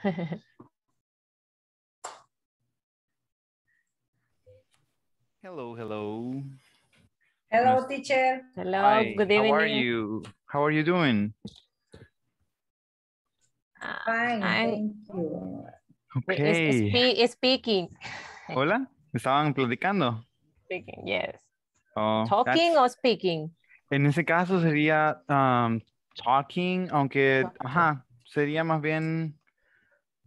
hello, hello. Hello, teacher. Hello, good evening. How are you? How are you doing? Ah, Fine, I'm... thank you. Okay. Spe speaking. Hola, estaban platicando. Speaking, yes. Oh, talking or speaking? En ese caso sería um, talking, aunque, ajá, sería más bien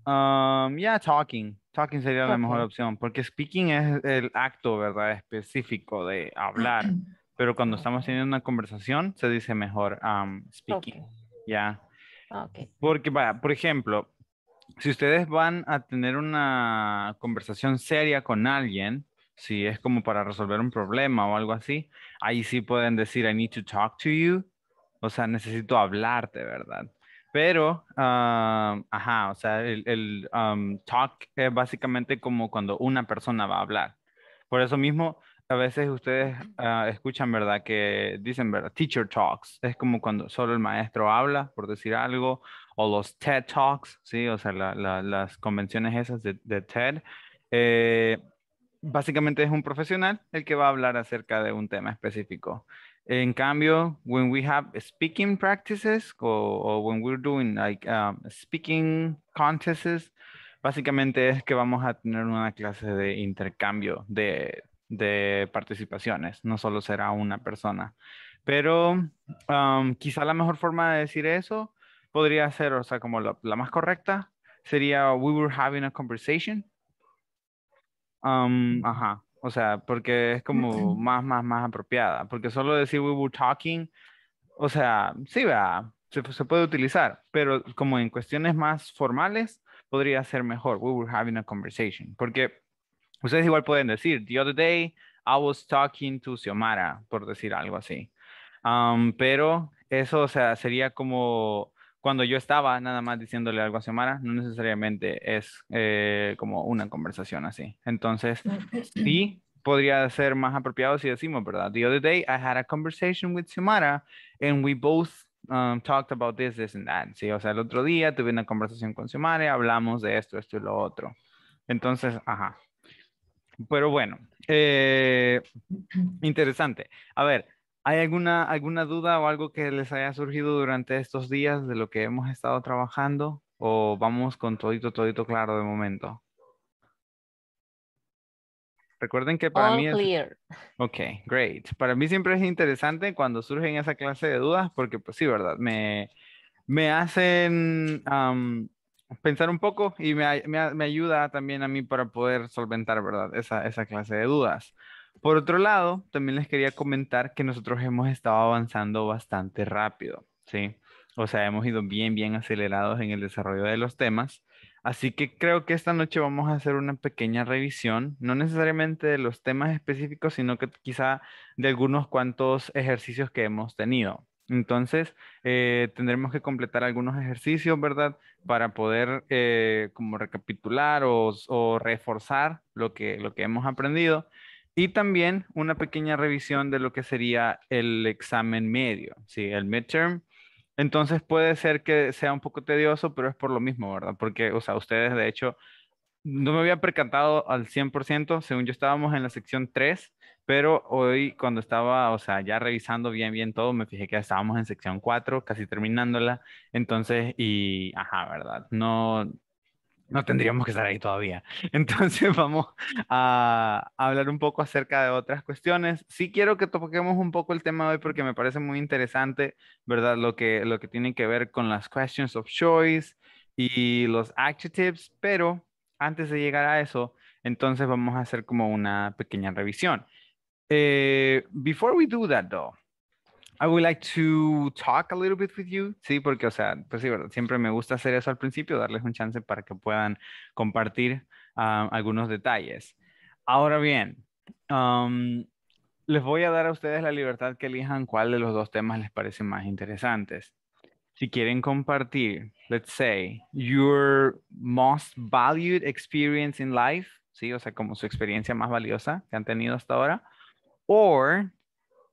Um, talking. Talking sería la mejor opción, porque speaking es el acto, ¿verdad? Específico de hablar. Pero cuando estamos teniendo una conversación, se dice mejor um, speaking. Ya. Porque, vaya, por ejemplo, si ustedes van a tener una conversación seria con alguien, si es como para resolver un problema o algo así, ahí sí pueden decir, I need to talk to you. O sea, necesito hablarte, ¿verdad? Pero, ah, ajá, o sea, el, talk es básicamente como cuando una persona va a hablar. Por eso mismo, a veces ustedes ah, escuchan, ¿verdad? Que dicen, ¿verdad? Teacher talks. Es como cuando solo el maestro habla por decir algo. O los TED Talks, ¿sí? O sea, las convenciones esas de, TED. Eh, básicamente es un profesional el que va a hablar acerca de un tema específico. En cambio, when we have speaking practices o, when we're doing like um, speaking contests, básicamente es que vamos a tener una clase de intercambio de, participaciones, no solo será una persona. Pero um, quizá la mejor forma de decir eso podría ser, o sea, como la, más correcta, sería we were having a conversation. Um, mm. ajá, o sea, porque es como más, más, más apropiada. Porque solo decir we were talking, o sea, sí, se, puede utilizar, pero como en cuestiones más formales, podría ser mejor. We were having a conversation. Porque ustedes igual pueden decir, the other day I was talking to Xiomara, por decir algo así. Um, pero eso, o sea, sería como cuando yo estaba nada más diciéndole algo a Xiomara, no necesariamente es eh, como una conversación así. Entonces, sí podría ser más apropiado si decimos, ¿verdad? The other day I had a conversation with Xiomara and we both um, talked about this, this and that. Sí, o sea, el otro día tuve una conversación con Xiomara, hablamos de esto, esto y lo otro. Entonces, ajá. Pero bueno, eh, interesante. A ver, ¿Hay alguna, alguna duda o algo que les haya surgido durante estos días de lo que hemos estado trabajando? ¿O vamos con todito, todito claro de momento? Recuerden que para mí... Es... Clear. Ok, great. Para mí siempre es interesante cuando surgen esa clase de dudas porque pues sí, ¿verdad? Me, me hacen pensar un poco y me, me, me, ayuda también a mí para poder solventar, ¿verdad? Esa, esa clase de dudas. Por otro lado, también les quería comentar que nosotros hemos estado avanzando bastante rápido, ¿sí? O sea, hemos ido bien, bien acelerados en el desarrollo de los temas. Así que creo que esta noche vamos a hacer una pequeña revisión, no necesariamente de los temas específicos, sino que quizá de algunos cuantos ejercicios que hemos tenido. Entonces, eh, tendremos que completar algunos ejercicios, ¿verdad? Para poder eh, como recapitular o, o, reforzar lo que, lo que hemos aprendido. Y también una pequeña revisión de lo que sería el examen medio, sí, el midterm. Entonces puede ser que sea un poco tedioso, pero es por lo mismo, ¿verdad? Porque, o sea, ustedes de hecho, no me había percatado al 100%, según yo estábamos en la sección 3, pero hoy cuando estaba, o sea, ya revisando bien, bien todo, me fijé que estábamos en sección 4, casi terminándola. Entonces, y, ajá, ¿verdad? No, no tendríamos que estar ahí todavía. Entonces vamos a hablar un poco acerca de otras cuestiones. Sí quiero que toquemos un poco el tema hoy porque me parece muy interesante, ¿verdad? Lo que, lo que tiene que ver con las questions of choice y los adjectives, pero antes de llegar a eso, entonces vamos a hacer como una pequeña revisión. Eh, before we do that though, I would like to talk a little bit with you. Sí, porque, o sea, pues sí, ¿verdad? Siempre me gusta hacer eso al principio, darles un chance para que puedan compartir ah, algunos detalles. Ahora bien, um, les voy a dar a ustedes la libertad que elijan cuál de los dos temas les parece más interesantes. Si quieren compartir, let's say, your most valued experience in life, sí, o sea, como su experiencia más valiosa que han tenido hasta ahora, or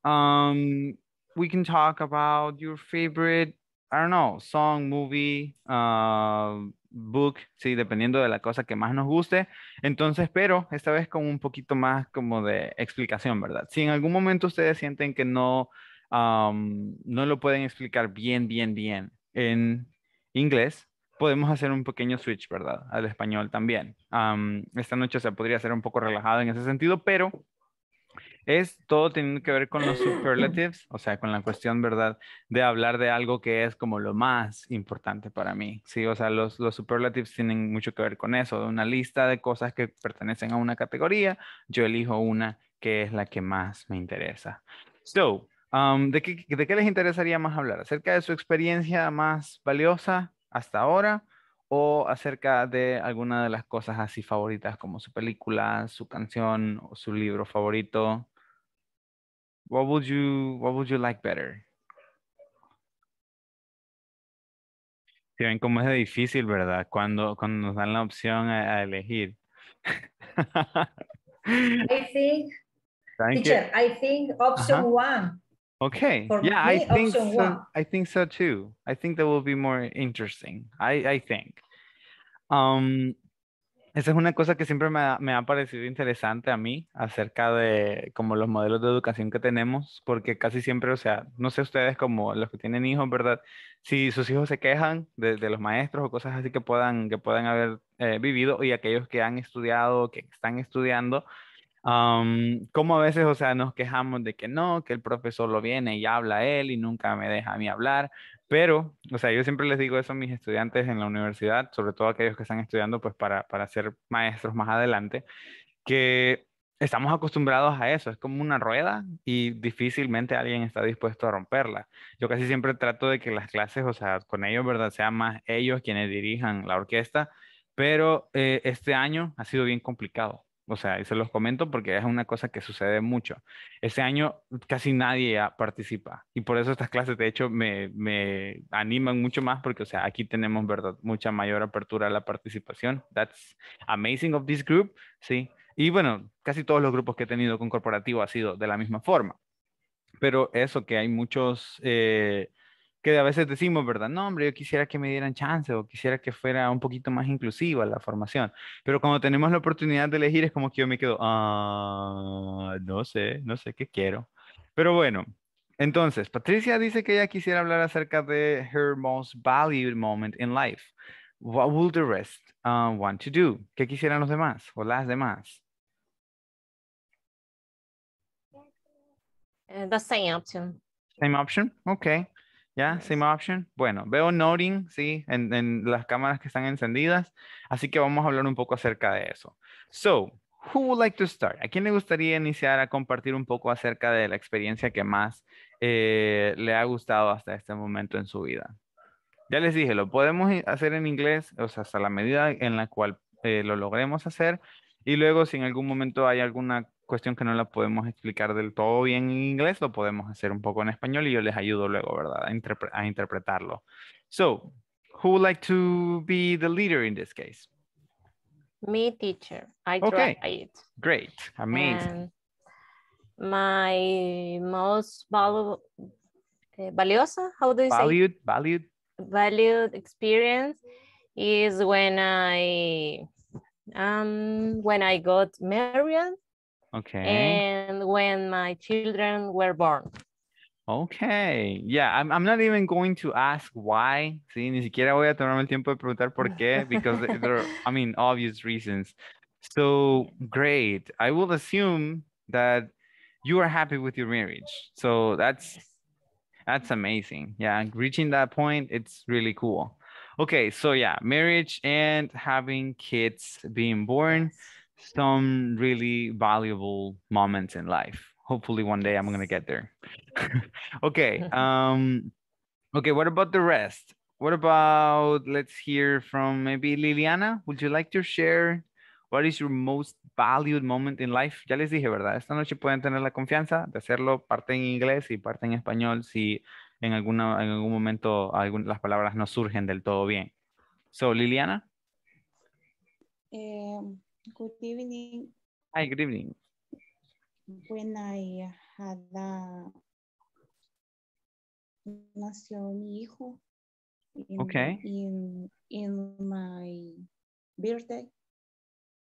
um, we can talk about your favorite, I don't know, song, movie, uh, book, sí, dependiendo de la cosa que más nos guste. Entonces, pero esta vez con un poquito más como de explicación, ¿verdad? Si en algún momento ustedes sienten que no, no lo pueden explicar bien, bien, bien en inglés, podemos hacer un pequeño switch, ¿verdad? Al español también. esta noche se podría hacer un poco relajado en ese sentido, pero es todo tiene que ver con los superlatives, o sea, con la cuestión, ¿verdad?, de hablar de algo que es como lo más importante para mí, ¿sí? O sea, los, los superlatives tienen mucho que ver con eso, de una lista de cosas que pertenecen a una categoría, yo elijo una que es la que más me interesa. So, um, ¿de, qué, ¿de qué les interesaría más hablar? ¿Acerca de su experiencia más valiosa hasta ahora? o acerca de alguna de las cosas así favoritas como su película, su canción o su libro favorito. what would you what would you like better? Si ven cómo es difícil, ¿verdad? Cuando, cuando nos dan la opción a, a elegir. I think, teacher, I think option uh -huh. one. Okay. For yeah, me, I think so, one. I think so too. I think that will be more interesting. I I think. Um, Esa es una cosa que siempre me ha, parecido interesante a mí acerca de como los modelos de educación que tenemos, porque casi siempre, o sea, no sé ustedes como los que tienen hijos, ¿verdad? Si sus hijos se quejan de, los maestros o cosas así que puedan, que puedan haber eh, vivido y aquellos que han estudiado, que están estudiando, cómo como a veces, o sea, nos quejamos de que no, que el profesor lo viene y habla él y nunca me deja a mí hablar, pero, o sea, yo siempre les digo eso a mis estudiantes en la universidad, sobre todo aquellos que están estudiando pues para, ser maestros más adelante, que estamos acostumbrados a eso, es como una rueda y difícilmente alguien está dispuesto a romperla. Yo casi siempre trato de que las clases, o sea, con ellos, ¿verdad? Sean más ellos quienes dirijan la orquesta, pero eh, este año ha sido bien complicado o sea, y se los comento porque es una cosa que sucede mucho. Este año casi nadie participa y por eso estas clases, de hecho, me, me animan mucho más porque, o sea, aquí tenemos, ¿verdad? Mucha mayor apertura a la participación. That's amazing of this group, ¿sí? Y bueno, casi todos los grupos que he tenido con corporativo ha sido de la misma forma. Pero eso que hay muchos... Eh, que a veces decimos, ¿verdad? No, hombre, yo quisiera que me dieran chance o quisiera que fuera un poquito más inclusiva la formación. Pero cuando tenemos la oportunidad de elegir es como que yo me quedo, ah, no sé, no sé qué quiero. Pero bueno, entonces, Patricia dice que ella quisiera hablar acerca de her most valued moment in life. What will the rest uh, want to do? ¿Qué quisieran los demás o las demás? Eh, the same option. Same option? Okay. ¿Ya? Same option. Bueno, veo noting, ¿sí? En, las cámaras que están encendidas. Así que vamos a hablar un poco acerca de eso. So, who would like to start? ¿A quién le gustaría iniciar a compartir un poco acerca de la experiencia que más eh, le ha gustado hasta este momento en su vida? Ya les dije, lo podemos hacer en inglés, o sea, hasta la medida en la cual eh, lo logremos hacer. Y luego, si en algún momento hay alguna cuestión que no la podemos explicar del todo bien en inglés, lo podemos hacer un poco en español y yo les ayudo luego, ¿verdad? A, interpretarlo. So, who would like to be the leader in this case? Me, teacher. I okay. try it. Great. Amazing. my most valuable, eh, valiosa, how do you say? Valued, experience is when I um when I got married Okay. And when my children were born. Okay, yeah, I'm, I'm not even going to ask why, sí, ni siquiera voy a tomarme el tiempo de preguntar por qué, because there are, I mean, obvious reasons. So, great. I will assume that you are happy with your marriage. So that's, that's amazing. Yeah, reaching that point, it's really cool. Okay, so yeah, marriage and having kids being born. Yes some really valuable moments in life. Hopefully one day I'm going to get there. okay. Um okay, what about the rest? What about let's hear from maybe Liliana? Would you like to share what is your most valued moment in life? Ya les dije, ¿verdad? Esta noche pueden tener la confianza de hacerlo parte en inglés y parte en español si en alguna en algún momento algún, las palabras no surgen del todo bien. So, Liliana? Um... Good evening. Hi, good evening. When I had a... nació mi hijo. In, okay. In in my birthday.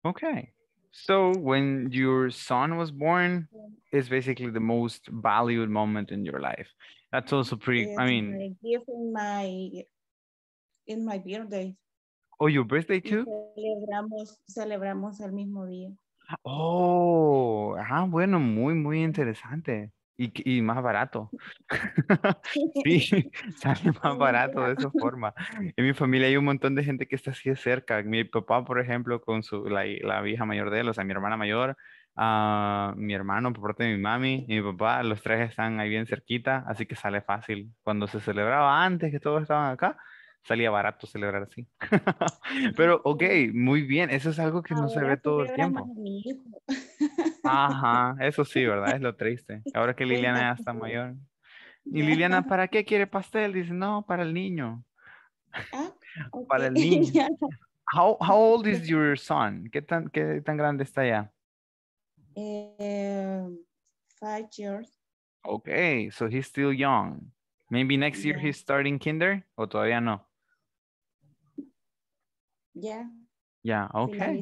Okay. So when your son was born is basically the most valued moment in your life. That's also pretty. Yes, I mean, in my in my birthday. Oh, your birthday too? celebramos, celebramos el mismo día. Ah, oh, ah, bueno, muy, muy interesante. Y, y más barato. sí, sale más barato de esa forma. En mi familia hay un montón de gente que está así de cerca. Mi papá, por ejemplo, con su, la, la hija mayor de él, o sea, mi hermana mayor, a ah, mi hermano por parte de mi mami y mi papá, los tres están ahí bien cerquita, así que sale fácil. Cuando se celebraba antes que todos estaban acá, salía barato celebrar así. Pero, ok, muy bien, eso es algo que ah, no se ve todo el tiempo. Ajá, eso sí, ¿verdad? Es lo triste. Ahora que Liliana ya está mayor. Y Liliana, ¿para qué quiere pastel? Dice, no, para el niño. Ah, para el niño. How, old is your son? ¿Qué tan, tan grande está ya? Eh, five years. Okay, so he's still young. Maybe next year he's starting kinder o todavía no. Yeah. Yeah, okay.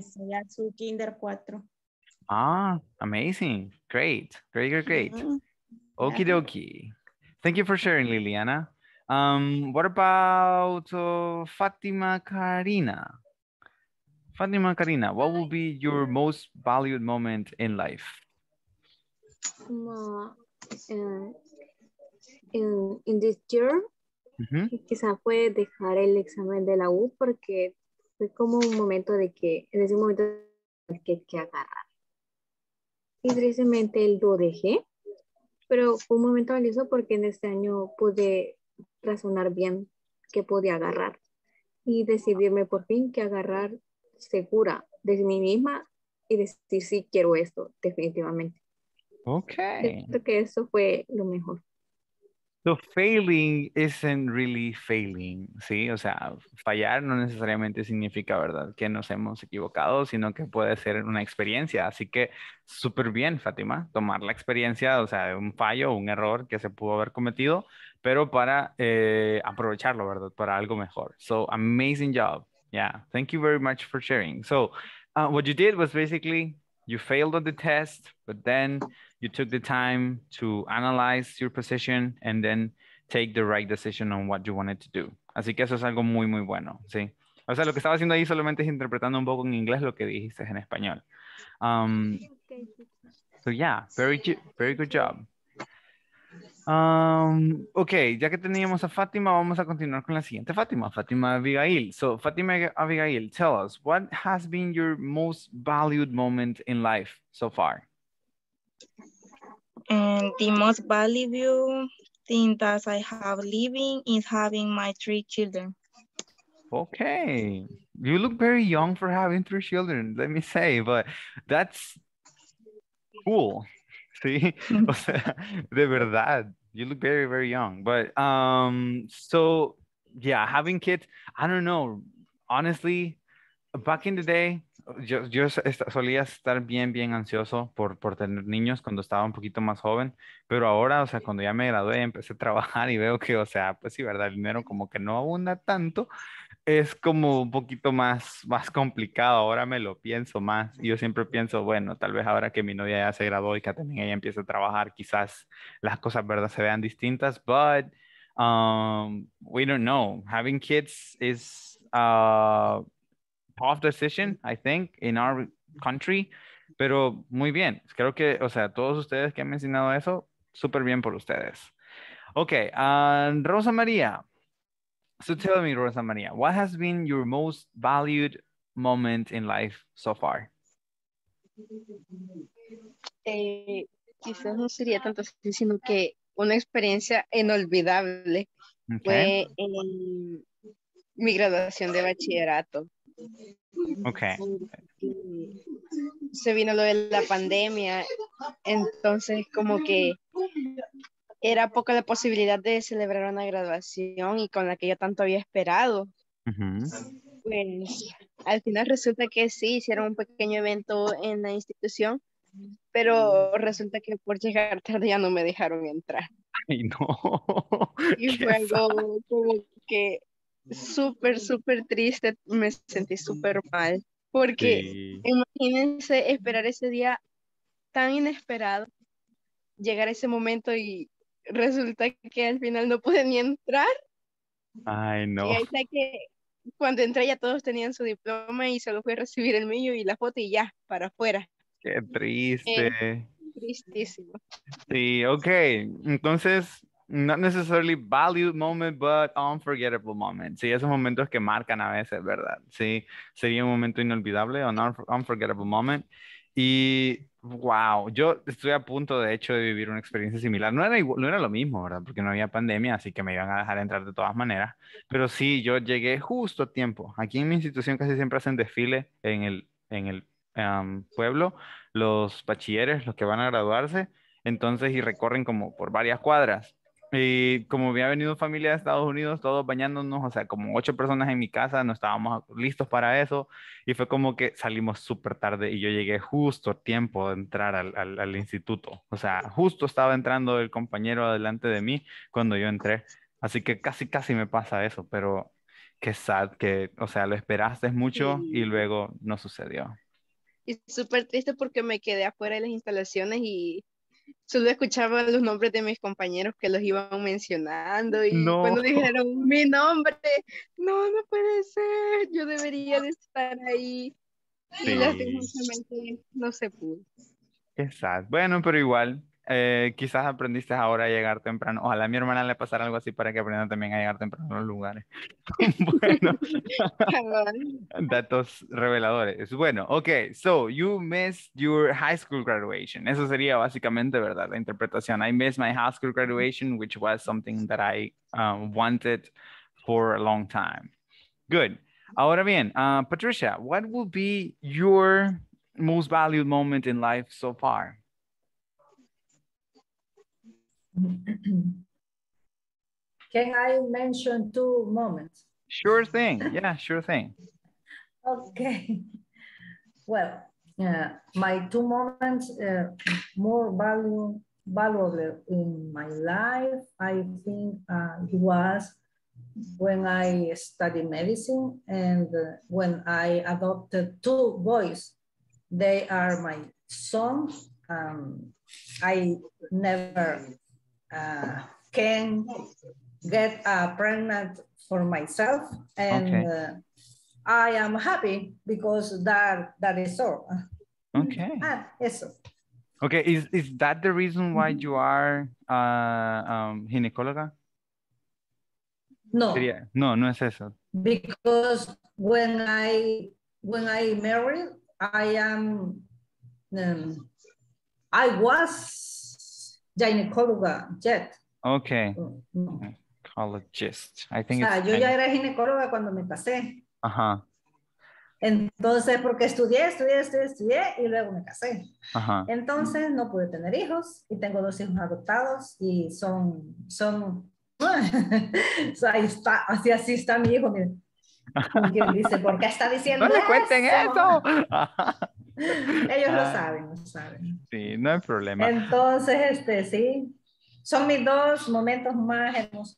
kinder Ah, amazing. Great. Great, great, great. Mm -hmm. Okie dokie. Thank you for sharing, Liliana. Um, what about uh, Fatima Karina? Fatima Karina, what will be your most valued moment in life? in, in, in this year, mm -hmm. quizá fue dejar el examen de la U porque fue como un momento de que, en ese momento que, que agarrar. Y tristemente lo dejé, pero fue un momento valioso porque en este año pude razonar bien que podía agarrar y decidirme por fin que agarrar segura de mí misma y decir sí quiero esto definitivamente. Ok. Creo que eso fue lo mejor. So failing isn't really failing, ¿sí? O sea, fallar no necesariamente significa, ¿verdad?, que nos hemos equivocado, sino que puede ser una experiencia. Así que súper bien, Fátima, tomar la experiencia, o sea, de un fallo, un error que se pudo haber cometido, pero para eh, aprovecharlo, ¿verdad?, para algo mejor. So amazing job. Yeah. Thank you very much for sharing. So uh, what you did was basically you failed on the test, but then you took the time to analyze your position and then take the right decision on what you wanted to do. Así que eso es algo muy, muy bueno, ¿sí? O sea, lo que estaba haciendo ahí solamente es interpretando un poco en inglés lo que dijiste en español. Um, so yeah, very, very good job. Um, ok, ya que teníamos a Fátima, vamos a continuar con la siguiente Fátima, Fátima Abigail. So, Fátima Abigail, tell us, what has been your most valued moment in life so far? And mm, the most valuable thing that I have living is having my three children. Okay, you look very young for having three children, let me say, but that's cool. Sí, o sea, de verdad, you look very, very young. But um, so yeah, having kids, I don't know. Honestly, back in the day, yo, solía estar bien, bien ansioso por, por tener niños cuando estaba un poquito más joven, pero ahora, o sea, cuando ya me gradué, empecé a trabajar y veo que, o sea, pues sí, ¿verdad? El dinero como que no abunda tanto, es como un poquito más, más complicado. Ahora me lo pienso más. Yo siempre pienso, bueno, tal vez ahora que mi novia ya se graduó y que también ella empieza a trabajar, quizás las cosas, ¿verdad? Se vean distintas, but um, we don't know. Having kids is a tough decision, I think, in our country. Pero muy bien. Creo que, o sea, todos ustedes que han mencionado eso, súper bien por ustedes. Ok, Rosa María, So tell me, Rosa María, what has been your most valued moment in life so far? Eh, quizás no sería tanto así, sino que una experiencia inolvidable fue mi graduación de bachillerato. Ok. Se vino lo de la pandemia, entonces como que era poca la posibilidad de celebrar una graduación y con la que yo tanto había esperado. Pues, al final resulta que sí, hicieron un pequeño evento en la institución, pero resulta que por llegar tarde ya no me dejaron entrar. Ay, no. Y fue algo que súper, súper triste, me sentí súper mal, porque imagínense esperar ese día tan inesperado llegar a ese momento y resulta que al final no pude ni entrar. Ay, no. Y ahí que cuando entré ya todos tenían su diploma y solo fui a recibir el mío y la foto y ya, para afuera. Qué triste. Eh, tristísimo. Sí, ok. Entonces, not necessarily valued moment, but unforgettable moment. Sí, esos momentos que marcan a veces, ¿verdad? Sí, sería un momento inolvidable, un unforgettable moment. Y Wow, yo estoy a punto de hecho de vivir una experiencia similar. No era, no era lo mismo, ¿verdad? Porque no había pandemia, así que me iban a dejar entrar de todas maneras. Pero sí, yo llegué justo a tiempo. Aquí en mi institución casi siempre hacen desfile en el, pueblo, los bachilleres, los que van a graduarse, entonces y recorren como por varias cuadras. Y como había venido familia de Estados Unidos, todos bañándonos, o sea, como ocho personas en mi casa, no estábamos listos para eso. Y fue como que salimos súper tarde y yo llegué justo a tiempo de entrar al, instituto. O sea, justo estaba entrando el compañero adelante de mí cuando yo entré. Así que casi, casi me pasa eso, pero qué sad que, o sea, lo esperaste mucho y luego no sucedió. Y súper triste porque me quedé afuera de las instalaciones y solo escuchaba los nombres de mis compañeros que los iban mencionando y cuando dijeron mi nombre, no, no puede ser, yo debería de estar ahí. Sí. Y lastimosamente no se pudo. Exacto. Bueno, pero igual eh, quizás aprendiste ahora a llegar temprano. Ojalá a mi hermana le pasara algo así para que aprenda también a llegar temprano a los lugares. bueno, datos reveladores. Bueno, ok, so you missed your high school graduation. Eso sería básicamente, ¿verdad? La interpretación. I missed my high school graduation, which was something that I um, wanted for a long time. Good. Ahora bien, ah, Patricia, what will be your most valued moment in life so far? Can I mention two moments? Sure thing. Yeah, sure thing. okay. Well, uh, my two moments uh, more value, valuable in my life, I think uh, it was when I studied medicine and uh, when I adopted two boys. They are my sons. Um, I never uh, can get uh, pregnant for myself and okay. uh, I am happy because that that is so. Okay. Ah, yes. Okay, is, is that the reason why mm-hmm. you are uh, um, ginecóloga? No. no, no es eso. Because when I when I married, I am um, I was ginecóloga Jet. Ok. Mm, mm. No. I think yo ya era ginecóloga cuando me casé. Ajá. Entonces, porque estudié, estudié, estudié, estudié y luego me casé. Ajá. Entonces, no pude tener hijos y tengo dos hijos adoptados y son, son, ahí está, así, así está mi hijo, miren. dice, ¿por qué está diciendo No le cuenten eso. Ellos lo ah. saben, lo saben. Sí, no hay problema. Entonces, este, sí, son mis dos momentos más hermosos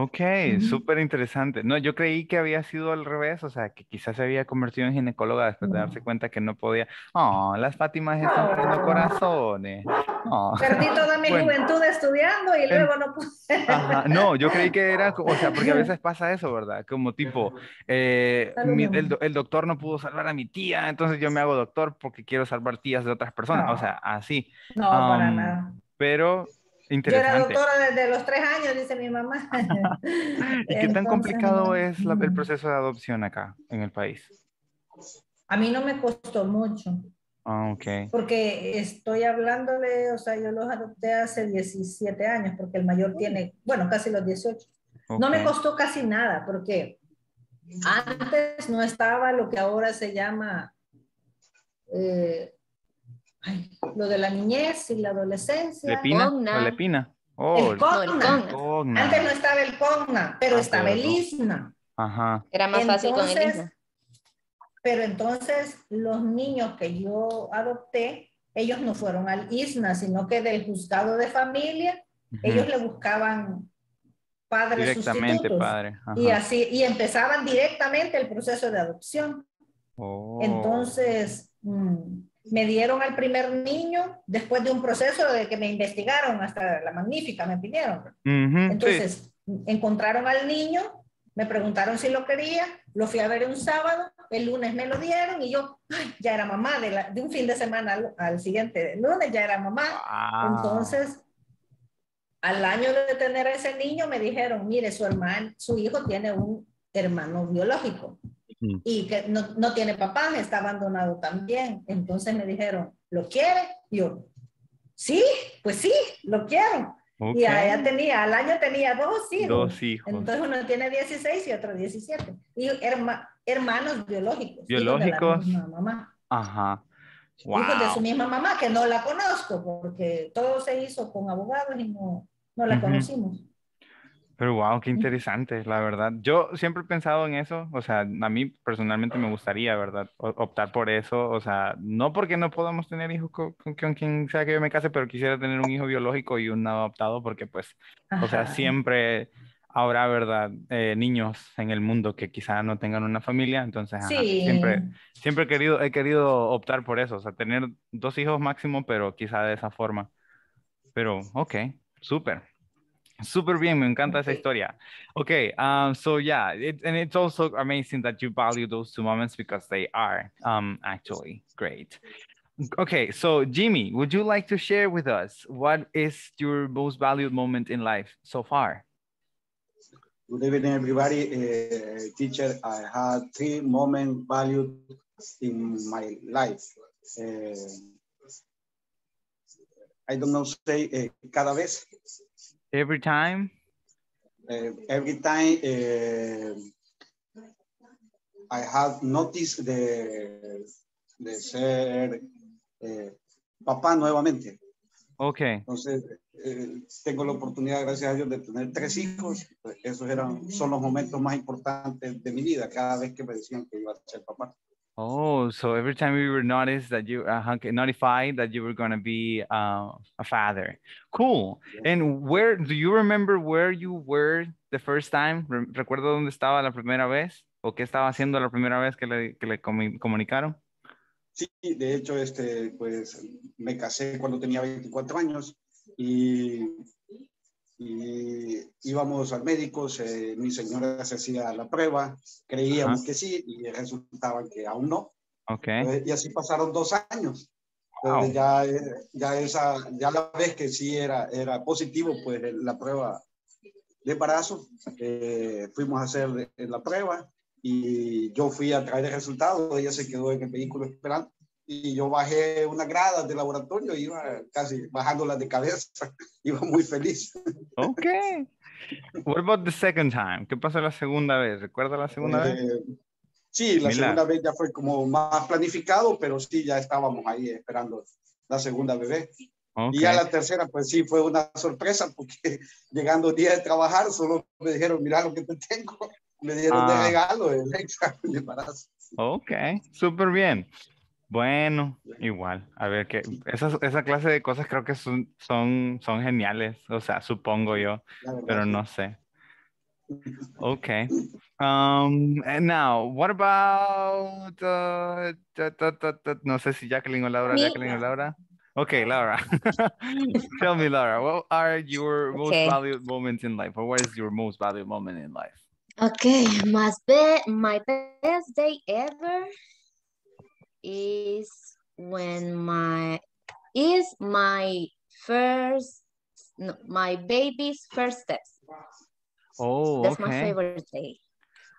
Ok, súper interesante. No, yo creí que había sido al revés, o sea, que quizás se había convertido en ginecóloga después de darse cuenta que no podía. Oh, las Fátimas están perdiendo corazones. Perdí toda mi juventud estudiando y luego no pude. No, yo creí que era, o sea, porque a veces pasa eso, ¿verdad? Como tipo, eh, el, doctor no pudo salvar a mi tía, entonces yo me hago doctor porque quiero salvar tías de otras personas, o sea, así. No, para nada. Pero Interesante. Yo era doctora desde los tres años, dice mi mamá. ¿Y qué tan complicado es el proceso de adopción acá en el país? A mí no me costó mucho. Ah, okay. Porque estoy hablándole, o sea, yo los adopté hace 17 años, porque el mayor mm. tiene, bueno, casi los 18. No me costó casi nada, porque antes no estaba lo que ahora se llama eh, lo de la niñez y la adolescencia. Lepina. el oh, Cogna. Antes no estaba el Cogna, pero estaba el ISNA. Ajá. Era más fácil con el ISNA. Pero entonces los niños que yo adopté, ellos no fueron al ISNA, sino que del juzgado de familia, ellos le buscaban padres directamente padre y así y empezaban directamente el proceso de adopción oh. entonces mm, me dieron al primer niño después de un proceso de que me investigaron, hasta la magnífica me pidieron. Entonces, encontraron al niño, me preguntaron si lo quería, lo fui a ver un sábado, el lunes me lo dieron y yo ya era mamá de, un fin de semana al, siguiente lunes, ya era mamá. Entonces, al año de tener ese niño me dijeron, mire, su hermano, su hijo tiene un hermano biológico y que no, no, tiene papás, está abandonado también. Entonces me dijeron, ¿lo quiere? yo, sí, pues sí, lo quiero. Y ella tenía, al año tenía dos hijos. Dos hijos. Entonces uno tiene 16 y otro 17. Y hermanos biológicos. Biológicos. De la misma mamá. Ajá. Wow. Hijos de su misma mamá, que no la conozco, porque todo se hizo con abogados y no, no la conocimos. Pero wow, qué interesante, la verdad. Yo siempre he pensado en eso, o sea, a mí personalmente me gustaría, ¿verdad? optar por eso, o sea, no porque no podamos tener hijos con, quien sea que yo me case, pero quisiera tener un hijo biológico y un adoptado porque pues, o sea, siempre habrá, ¿verdad? Eh, niños en el mundo que quizá no tengan una familia, entonces siempre, siempre he, querido, he querido optar por eso, o sea, tener dos hijos máximo, pero quizá de esa forma. Pero, ok, súper. Super bien, me encanta esa historia. Okay, um, so yeah, it, and it's also amazing that you value those two moments because they are um, actually great. Okay, so Jimmy, would you like to share with us what is your most valued moment in life so far? Good evening, everybody. Uh, teacher, I had three moments valued in my life. Uh, I don't know, say, uh, cada vez Every time. Eh, every time eh, I have noticed de, ser eh, papá nuevamente. Ok. Entonces, eh, tengo la oportunidad, gracias a Dios, de tener tres hijos. Esos eran, son los momentos más importantes de mi vida, cada vez que me decían que iba a ser papá. Oh, so every time we were that you uh-huh, notified that you were going to be uh, a father. Cool. And where do you remember where you were the first time? ¿Recuerdo dónde estaba la primera vez? ¿O qué estaba haciendo la primera vez que le, comunicaron? Sí, de hecho, este, pues me casé cuando tenía 24 años y y íbamos al médico, mi señora se hacía la prueba, creíamos que sí y resultaba que aún no. Eh, y así pasaron dos años. ya, eh, ya, esa, ya la vez que sí era, era positivo, pues la prueba de embarazo, eh, fuimos a hacer eh, la prueba y yo fui a traer el resultado, ella se quedó en el vehículo esperando y yo bajé una grada del laboratorio y iba casi bajándola de cabeza, iba muy feliz. Ok. What about the second time? ¿Qué pasó la segunda vez? ¿Recuerda la segunda vez? Eh, sí, la segunda vez ya fue como más planificado, pero sí, ya estábamos ahí esperando la segunda bebé. Y ya la tercera, pues sí, fue una sorpresa porque llegando día de trabajar, solo me dijeron, mira lo que te tengo. Me dieron de ah. regalo el examen de embarazo. Ok, súper bien. Bueno, igual, a ver que esa, esa clase de cosas creo que son, son, son geniales, o sea, supongo yo, pero no sé. Okay. Um, now, what about, uh, no sé si Jacqueline o Laura, Jacqueline o Laura. Okay, Laura. Tell me, Laura, what are your most okay. valued moments in life? Or what is your most valued moment in life? Okay, must be my best day ever is when my is my first my baby's first steps. Oh, that's my favorite day.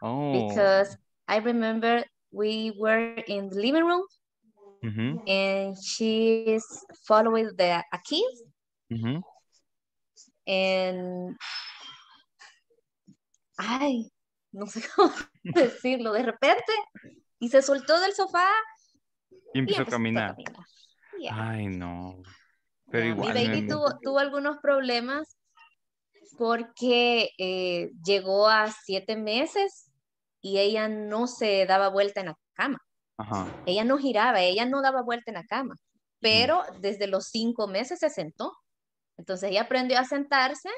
Oh, because I remember we were in the living room mm-hmm. and she's following the a mm-hmm. and ay, no sé cómo decirlo, de repente y se soltó del sofá y empezó, a caminar. Ay, no. Pero igual. Mi baby tuvo, algunos problemas porque eh, llegó a siete meses y ella no se daba vuelta en la cama. Ella no giraba, ella no daba vuelta en la cama, pero desde los cinco meses se sentó. Entonces ella aprendió a sentarse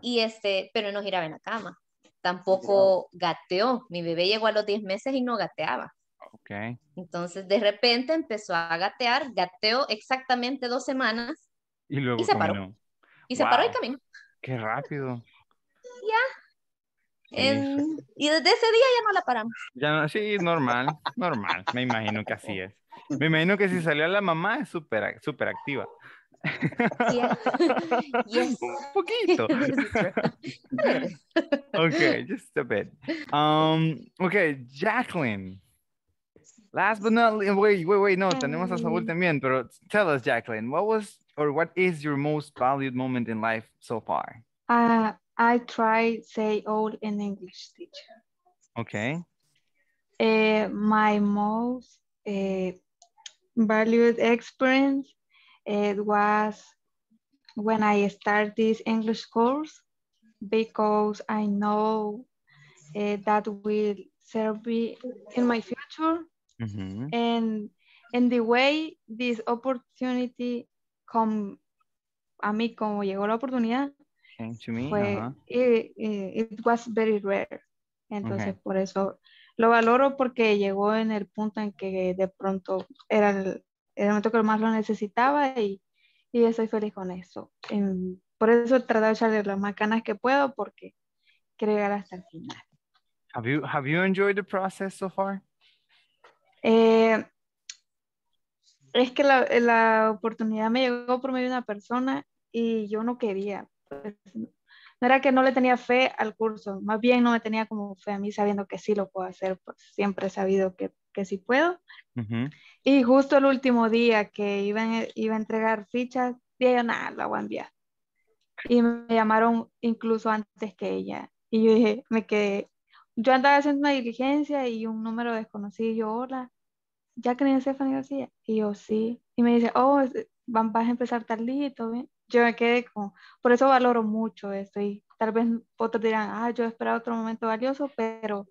y este, pero no giraba en la cama. Tampoco gateó. Mi bebé llegó a los 10 meses y no gateaba. Entonces, de repente empezó a gatear, gateó exactamente dos semanas. Y luego y se paró. Y se paró y camino Qué rápido. ya. y desde ese día ya no la paramos. Ya sí, normal, normal. Me imagino que así es. Me imagino que si salió la mamá es súper super activa. Sí. Un poquito. ok, just a bit. Um, ok, Jacqueline. Last but not least, wait, wait, wait, no, tenemos a Saúl también, pero tell us, Jacqueline, what was or what is your most valued moment in life so far? Uh, I try say all in English, teacher. Okay. Uh, my most uh, valued experience it eh, was when I started this English course because I know uh, that will serve me in my future y en and the way this opportunity come a mí como llegó la oportunidad fue, muy -huh. Eh, eh, it, was very rare entonces por eso lo valoro porque llegó en el punto en que de pronto era el, momento que más lo necesitaba y, y estoy feliz con eso por eso he tratado de echarle las más que puedo porque quiero llegar hasta el final Have you have you enjoyed the process so far? Eh, es que la, oportunidad me llegó por medio de una persona y yo no quería. Pues, no era que no le tenía fe al curso, más bien no me tenía como fe a mí sabiendo que sí lo puedo hacer, pues siempre he sabido que, sí puedo. Y justo el último día que iba, iba a entregar fichas, dije, nada, la voy a enviar. Y me llamaron incluso antes que ella. Y yo dije, me quedé, yo andaba haciendo una diligencia y un número desconocido, yo, hola, ¿ya conoces a García? Y yo, sí. Y me dice, oh, van, vas a empezar tal día y todo bien. Yo me quedé como, por eso valoro mucho esto y tal vez otros dirán, ah, yo esperaba otro momento valioso, pero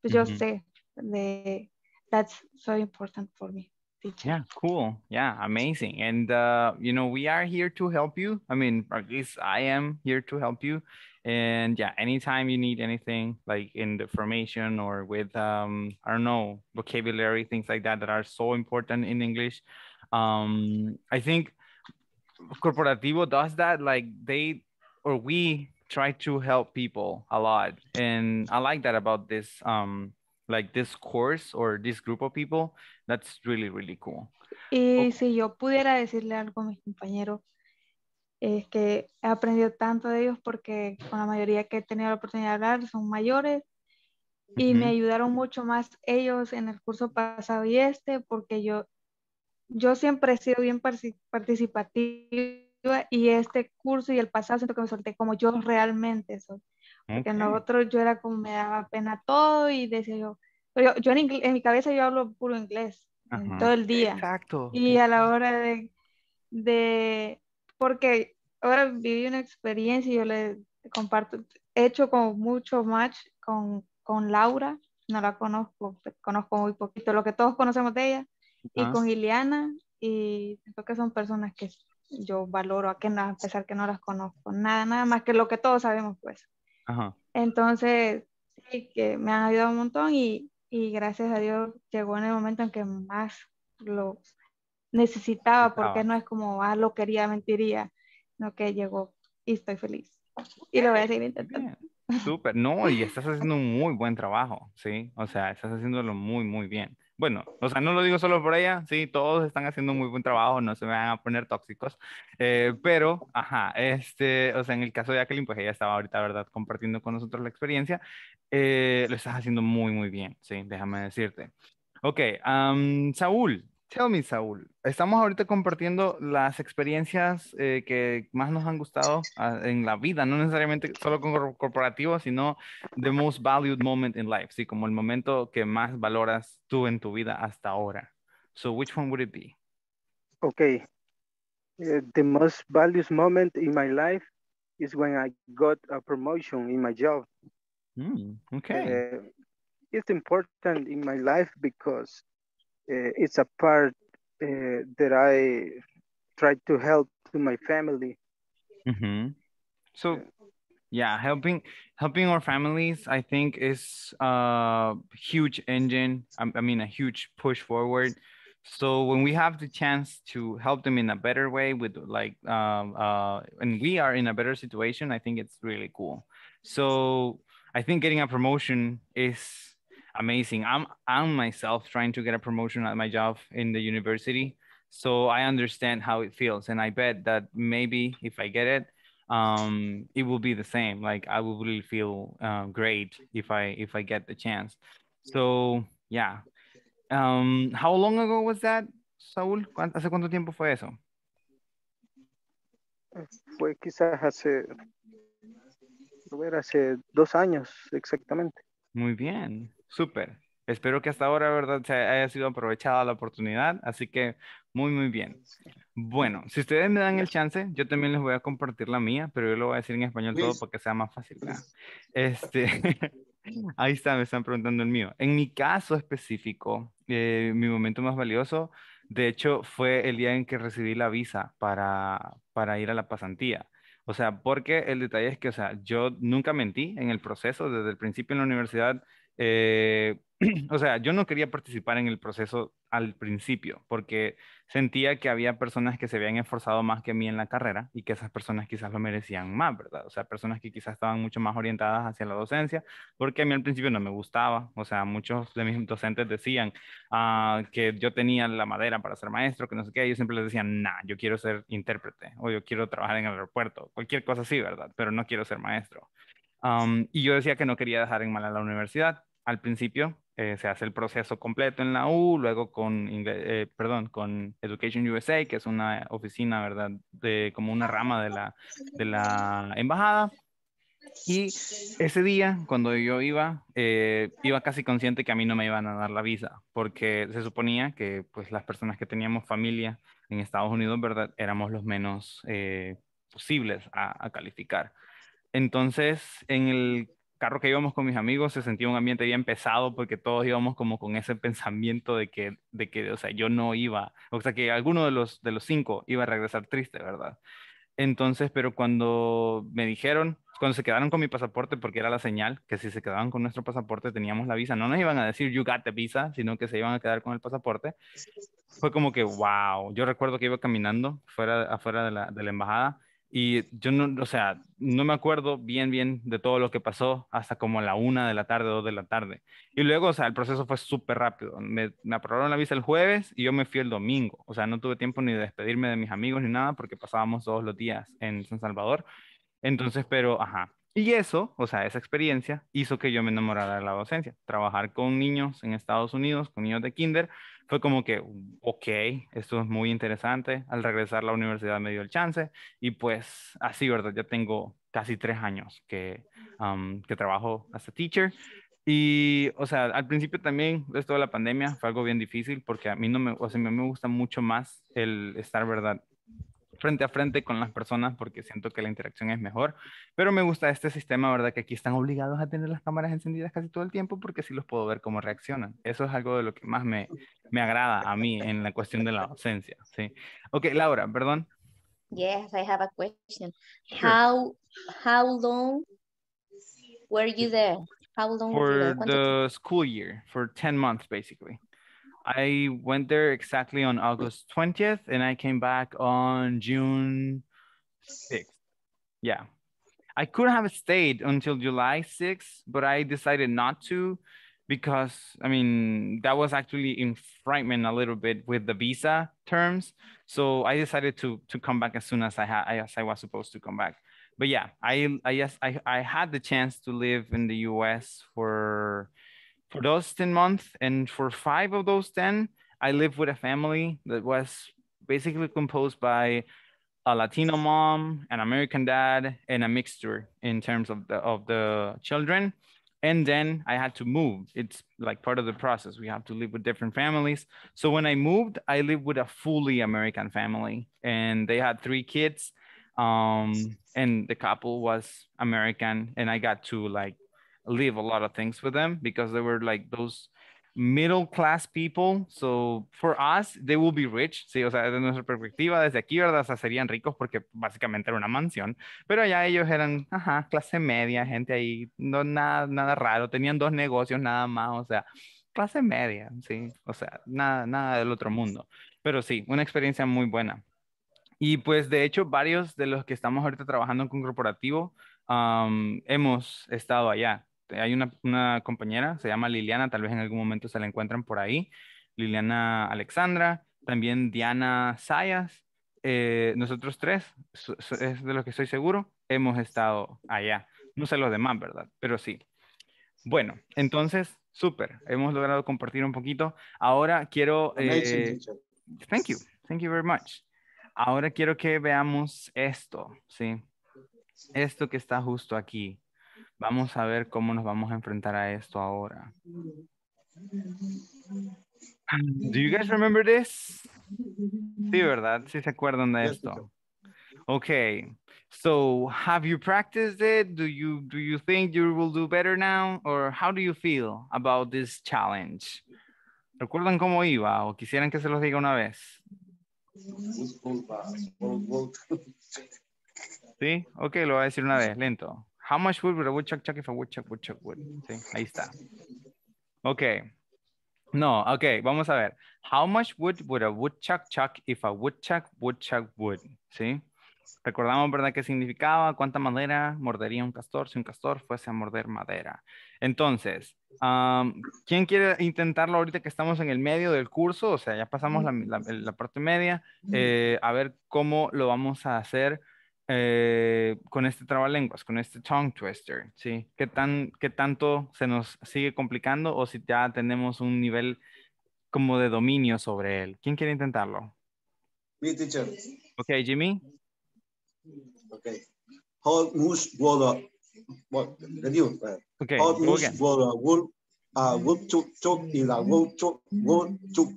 pues yo sé de that's so important for me. Teacher. Yeah, cool. Yeah, amazing. And uh, you know, we are here to help you. I mean, at least I am here to help you. and yeah anytime you need anything like in the formation or with um i don't know vocabulary things like that that are so important in english um i think corporativo does that like they or we try to help people a lot and i like that about this um like this course or this group of people that's really really cool y okay. Oh. si yo pudiera decirle algo a mis compañeros es que he aprendido tanto de ellos porque con la mayoría que he tenido la oportunidad de hablar son mayores y me ayudaron mucho más ellos en el curso pasado y este porque yo, yo siempre he sido bien participativa y este curso y el pasado siento que me solté como yo realmente soy. Porque nosotros yo era como me daba pena todo y decía yo, pero yo, en, mi cabeza yo hablo puro inglés todo el día. Exacto. Y a la hora de porque ahora viví una experiencia y yo le comparto, he hecho como mucho match con, con Laura, no la conozco, conozco muy poquito, lo que todos conocemos de ella, y con Ileana, y creo que son personas que yo valoro, a, que, a pesar que no las conozco, nada, nada más que lo que todos sabemos, pues. Entonces, sí, que me han ayudado un montón y, y gracias a Dios llegó en el momento en que más lo necesitaba, porque no es como, ah, lo quería, mentiría, no que llegó y estoy feliz. Y lo voy a seguir intentando. Súper, no, y estás haciendo un muy buen trabajo, ¿sí? O sea, estás haciéndolo muy, muy bien. Bueno, o sea, no lo digo solo por ella, sí, todos están haciendo un muy buen trabajo, no se van a poner tóxicos, eh, pero, ajá, este, o sea, en el caso de Jacqueline, pues ella estaba ahorita, ¿verdad?, compartiendo con nosotros la experiencia, eh, lo estás haciendo muy, muy bien, sí, déjame decirte. Ok, Saúl, Tell me, Saúl, estamos ahorita compartiendo las experiencias eh, que más nos han gustado ah, en la vida, no necesariamente solo con corporativos, sino the most valued moment in life, ¿sí? como el momento que más valoras tú en tu vida hasta ahora. So, which one would it be? Okay. Eh, the most valued moment in my life is when I got a promotion in my job. Mm, okay. Eh, it's important in my life because Uh, it's a part uh, that I try to help to my family. Mm-hmm. So yeah helping helping our families i think is a huge engine i mean a huge push forward so when we have the chance to help them in a better way with like um, uh, and we are in a better situation i think it's really cool so i think getting a promotion is amazing. I'm I'm myself trying to get a promotion at my job in the university, so I understand how it feels, and I bet that maybe if I get it, um, it will be the same. Like I will really feel uh, great if I if I get the chance. So yeah. Um, how long ago was that, Saúl? ¿Hace cuánto tiempo fue eso? Fue quizás hace, hace dos años exactamente. Muy bien. Súper. Espero que hasta ahora, ¿verdad?, se haya sido aprovechada la oportunidad. Así que muy, muy bien. Bueno, si ustedes me dan el chance, yo también les voy a compartir la mía, pero yo lo voy a decir en español todo para que sea más fácil. Este, ahí está, me están preguntando el mío. En mi caso específico, eh, mi momento más valioso, de hecho, fue el día en que recibí la visa para, para ir a la pasantía. O sea, porque el detalle es que, o sea, yo nunca mentí en el proceso, desde el principio en la universidad eh, o sea, yo no quería participar en el proceso al principio, porque sentía que había personas que se habían esforzado más que mí en la carrera y que esas personas quizás lo merecían más, ¿verdad? O sea, personas que quizás estaban mucho más orientadas hacia la docencia, porque a mí al principio no me gustaba, o sea, muchos de mis docentes decían ah, que yo tenía la madera para ser maestro, que no sé qué, yo siempre les decía, nah, yo quiero ser intérprete, o yo quiero trabajar en el aeropuerto, cualquier cosa así, ¿verdad? Pero no quiero ser maestro. y yo decía que no quería dejar en mal a la universidad, al principio, eh, se hace el proceso completo en la U, luego con, eh, perdón, con Education USA, que es una oficina, ¿verdad? De, como una rama de la, de la embajada. Y ese día, cuando yo iba, eh, iba casi consciente que a mí no me iban a dar la visa, porque se suponía que pues, las personas que teníamos familia en Estados Unidos, ¿verdad? Éramos los menos posibles a calificar. Entonces, en el carro que íbamos con mis amigos se sentía un ambiente bien pesado porque todos íbamos como con ese pensamiento de que, de que o sea, yo no iba, o sea, que alguno de los, de los cinco iba a regresar triste, ¿verdad? Entonces, pero cuando me dijeron, cuando se quedaron con mi pasaporte, porque era la señal, que si se quedaban con nuestro pasaporte teníamos la visa, no nos iban a decir you got the visa, sino que se iban a quedar con el pasaporte. Fue como que, wow, yo recuerdo que iba caminando fuera, afuera de la embajada y yo no, o sea, no me acuerdo bien, bien de todo lo que pasó hasta como a la una de la tarde, dos de la tarde. Y luego, o sea, el proceso fue súper rápido. Me, me, aprobaron la visa el jueves y yo me fui el domingo. O sea, no tuve tiempo ni de despedirme de mis amigos ni nada porque pasábamos todos los días en San Salvador. Entonces, pero, ajá. Y eso, o sea, esa experiencia hizo que yo me enamorara de la docencia. Trabajar con niños en Estados Unidos, con niños de kinder, fue como que, mm, ok, esto es muy interesante. Al regresar a la universidad me dio el chance y pues así, ¿verdad? Ya tengo casi tres años que, trabajo as teacher. Y, o sea, al principio también, esto de la pandemia fue algo bien difícil porque a mí no me, o sea, a mí me gusta mucho más el estar, ¿verdad? frente a frente con las personas porque siento que la interacción es mejor, pero me gusta este sistema, ¿verdad? Que aquí están obligados a tener las cámaras encendidas casi todo el tiempo porque si los puedo ver cómo reaccionan. Eso es algo de lo que más me, me agrada a mí en la cuestión de la ausencia ¿sí? Ok, Laura, perdón. Yes, I have a question. How, how long were you there? How long for the school year, for 10 months basically. I went there exactly on August 20th and I came back on June 6th. Yeah. I could have stayed until July 6th, but I decided not to because I mean that was actually in frightening a little bit with the visa terms. So I decided to to come back as soon as I had as I was supposed to come back. But yeah, I I yes I, I had the chance to live in the US for for those 10 months. And for five of those 10, I lived with a family that was basically composed by a Latino mom, an American dad, and a mixture in terms of the, of the children. And then I had to move. It's like part of the process. We have to live with different families. So when I moved, I lived with a fully American family, and they had three kids. Um, and the couple was American, and I got to like leave a lot of things for them because they were like those middle class people. So for us, they will be rich. Sí, o sea, desde nuestra perspectiva, desde aquí, ¿verdad? serían ricos porque básicamente era una mansión. Pero allá ellos eran, ajá, clase media, gente ahí, no nada, nada raro. Tenían dos negocios nada más, o sea, clase media, sí. O sea, nada, nada del otro mundo. Pero sí, una experiencia muy buena. Y pues de hecho, varios de los que estamos ahorita trabajando con corporativo, hemos estado allá. Este, hay una, compañera, se llama Liliana, tal vez en algún momento se la encuentran por ahí, Liliana Alexandra, también Diana Sayas, eh, nosotros tres, es de lo que estoy seguro, hemos estado allá. No sé los demás, ¿verdad? Pero sí. Bueno, entonces, súper, hemos logrado compartir un poquito. Ahora quiero... Eh, thank you, thank you very much. Ahora quiero que veamos esto, ¿sí? Esto que está justo aquí. Vamos a ver cómo nos vamos a enfrentar a esto ahora. Do you guys remember this? Sí, ¿verdad? Sí se acuerdan de esto. Ok. So, have you practiced it? Do you do you think you will do better now or how do you feel about this challenge? ¿Recuerdan cómo iba o quisieran que se los diga una vez? Sí, ok, lo voy a decir una vez, lento. How much wood would a woodchuck chuck if a woodchuck would chuck wood? Sí, ahí está. Ok. No, ok, vamos a ver. How much wood would a woodchuck chuck if a woodchuck would chuck wood? Sí. Recordamos, ¿verdad? ¿Qué significaba? ¿Cuánta madera mordería un castor si un castor fuese a morder madera? Entonces, um, ¿quién quiere intentarlo ahorita que estamos en el medio del curso? O sea, ya pasamos la, parte media. Eh, a ver cómo lo vamos a hacer eh, con este trabalenguas, con este tongue twister, ¿sí? ¿Qué, tan, ¿Qué tanto se nos sigue complicando o si ya tenemos un nivel como de dominio sobre él? ¿Quién quiere intentarlo? Me, teacher. Ok, Jimmy. Ok. How much water? What? Review. Okay, How much water would, uh, chuk, chok, to, is a would chuk, would to,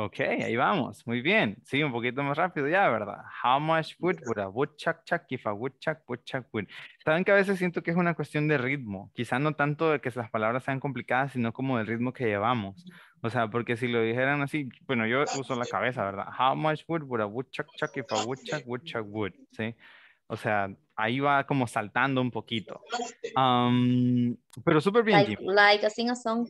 Ok, ahí vamos. Muy bien. Sí, un poquito más rápido ya, ¿verdad? How much wood would a woodchuck chuck if a woodchuck woodchuck wood? Saben que a veces siento que es una cuestión de ritmo. Quizá no tanto de que las palabras sean complicadas, sino como del ritmo que llevamos. O sea, porque si lo dijeran así, bueno, yo uso la cabeza, ¿verdad? How much wood would a woodchuck chuck if a woodchuck woodchuck wood? Sí. O sea, ahí va como saltando un poquito. pero súper bien. Like, like a sing song.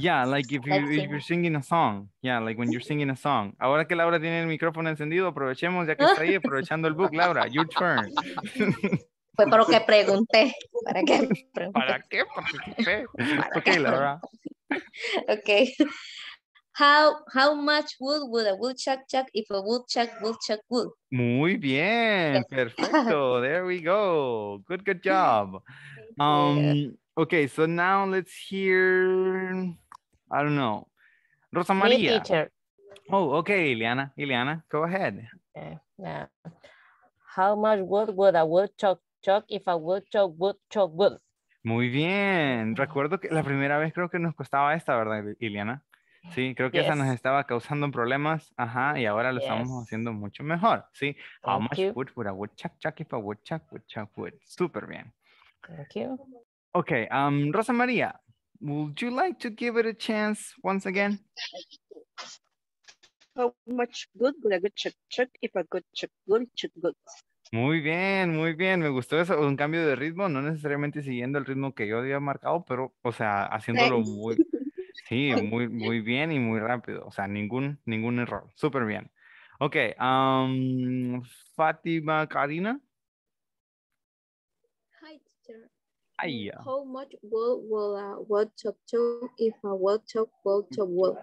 Yeah, like if, you, if you're singing a song. Yeah, like when you're singing a song. Ahora que Laura tiene el micrófono encendido, aprovechemos ya que está ahí, aprovechando el book. Laura, your turn. Fue por lo que pregunté. ¿Para qué? Pregunté. ¿Para qué? ¿Para qué? Laura. Okay. How, how much wood would a woodchuck chuck if a woodchuck woodchuck wood? Muy bien, perfecto. There we go. Good, good job. Um, okay, so now let's hear... I don't know. Rosa María. Oh, okay, Ileana. Ileana, go ahead. Yeah. How much wood would a woodchuck chuck if a woodchuck would chuck wood? Muy bien. Recuerdo que la primera vez creo que nos costaba esta, ¿verdad, Ileana? Sí, creo que esa nos estaba causando problemas. Ajá, y ahora lo estamos haciendo mucho mejor. Sí. How much wood would a woodchuck chuck if a woodchuck would chuck wood? Súper bien. Thank you. Ok, um, Rosa María, Would you like to give it a chance once again? How much good a good chuck if a good chuck good chuck good? Muy bien, muy bien. Me gustó eso, un cambio de ritmo, no necesariamente siguiendo el ritmo que yo había marcado, pero, o sea, haciéndolo muy, sí, muy, muy bien y muy rápido. O sea, ningún, ningún error. Súper bien. Ok, Fátima Karina. How much wood will a woodchuck chuck if a woodchuck will chuck wood?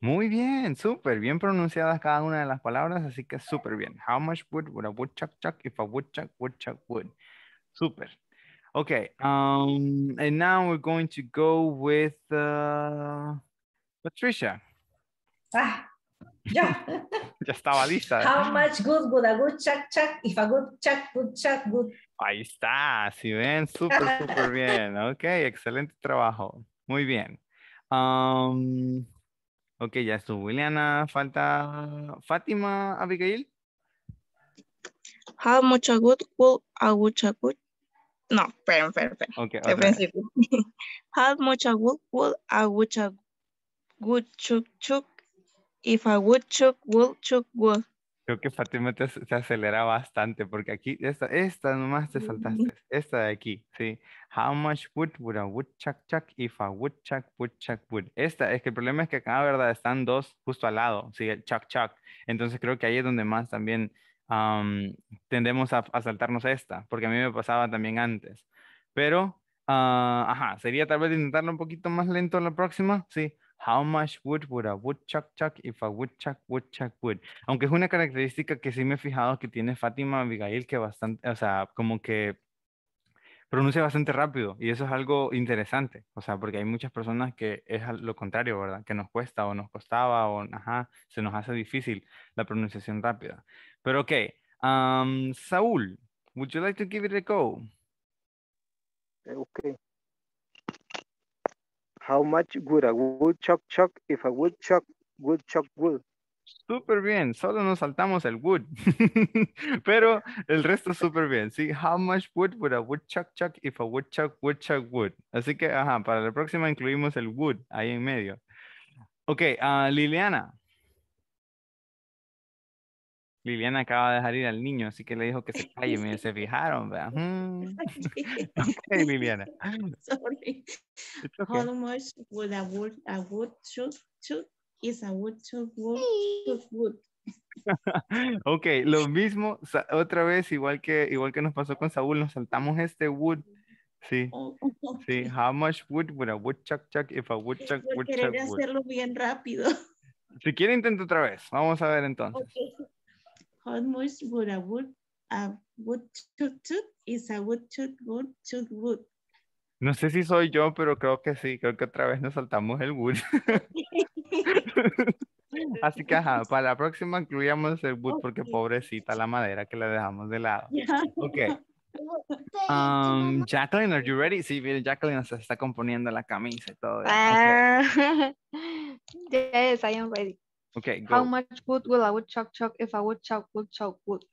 Muy bien, súper bien pronunciadas cada una de las palabras, así que súper bien. How much wood would a woodchuck chuck if a wood chuck wood? Súper. Okay, um, and now we're going to go with uh, Patricia. Ah, ya. ya estaba lista. How much good would a good chuck chuck if a good chuck would chuck good? Ahí está, si ven, súper, súper bien. Ok, excelente trabajo. Muy bien. Um, ok, ya estuvo Liliana. Falta Fátima Abigail. How much a good would a good chuck good? No, esperen, esperen, esperen. Okay, okay How much a good would a good chuck good chuck If I would chuck, would chuck, wood. Creo que Fatima se acelera bastante porque aquí, esta, esta nomás te saltaste, esta de aquí, sí. How much wood would a woodchuck chuck if a woodchuck chuck would? Esta, es que el problema es que acá, ¿verdad? Están dos justo al lado, sí, el chuck chuck. Entonces creo que ahí es donde más también tendemos a, saltarnos esta, porque a mí me pasaba también antes. Pero, ah, ajá, sería tal vez intentarlo un poquito más lento la próxima, sí. How much wood would a woodchuck chuck if a woodchuck chuck wood? Aunque es una característica que sí me he fijado que tiene Fátima Abigail, que bastante, o sea, como que pronuncia bastante rápido y eso es algo interesante, o sea, porque hay muchas personas que es lo contrario, ¿verdad? Que nos cuesta o nos costaba o ajá, se nos hace difícil la pronunciación rápida. Pero ok, Saúl, would you like to give it a go? Eh, okay. How much would a woodchuck chuck if a woodchuck would chuck wood? Súper bien, solo nos saltamos el wood, pero el resto súper bien, ¿sí? How much wood would a woodchuck chuck if a woodchuck would chuck wood? Así que, ajá, para la próxima incluimos el wood ahí en medio. Ok, ah, Liliana, Liliana acaba de dejar ir al niño, así que le dijo que se calle. miren, se fijaron, ¿verdad? Mm. Liliana. Sorry. How much would a wood, a wood shoot, Is a wood shoot, wood, wood. ok, lo mismo, otra vez, igual que, igual que nos pasó con Saúl, nos saltamos este wood. Sí. Oh, sí, how much wood would a wood chuck if a woodchuck would chuck hacerlo bien rápido. Si quiere intento otra vez. Vamos a ver entonces. No sé si soy yo, pero creo que sí, creo que otra vez nos saltamos el wood. Así que para la próxima incluyamos el wood porque pobrecita la madera que la dejamos de lado. Ok. Um, Jacqueline, are you ready? Sí, bien, Jacqueline se está componiendo la camisa y todo. Okay. Ah, yes, I am ready. Okay, go. How much wood will I would chuck if if I would chuck wood wood?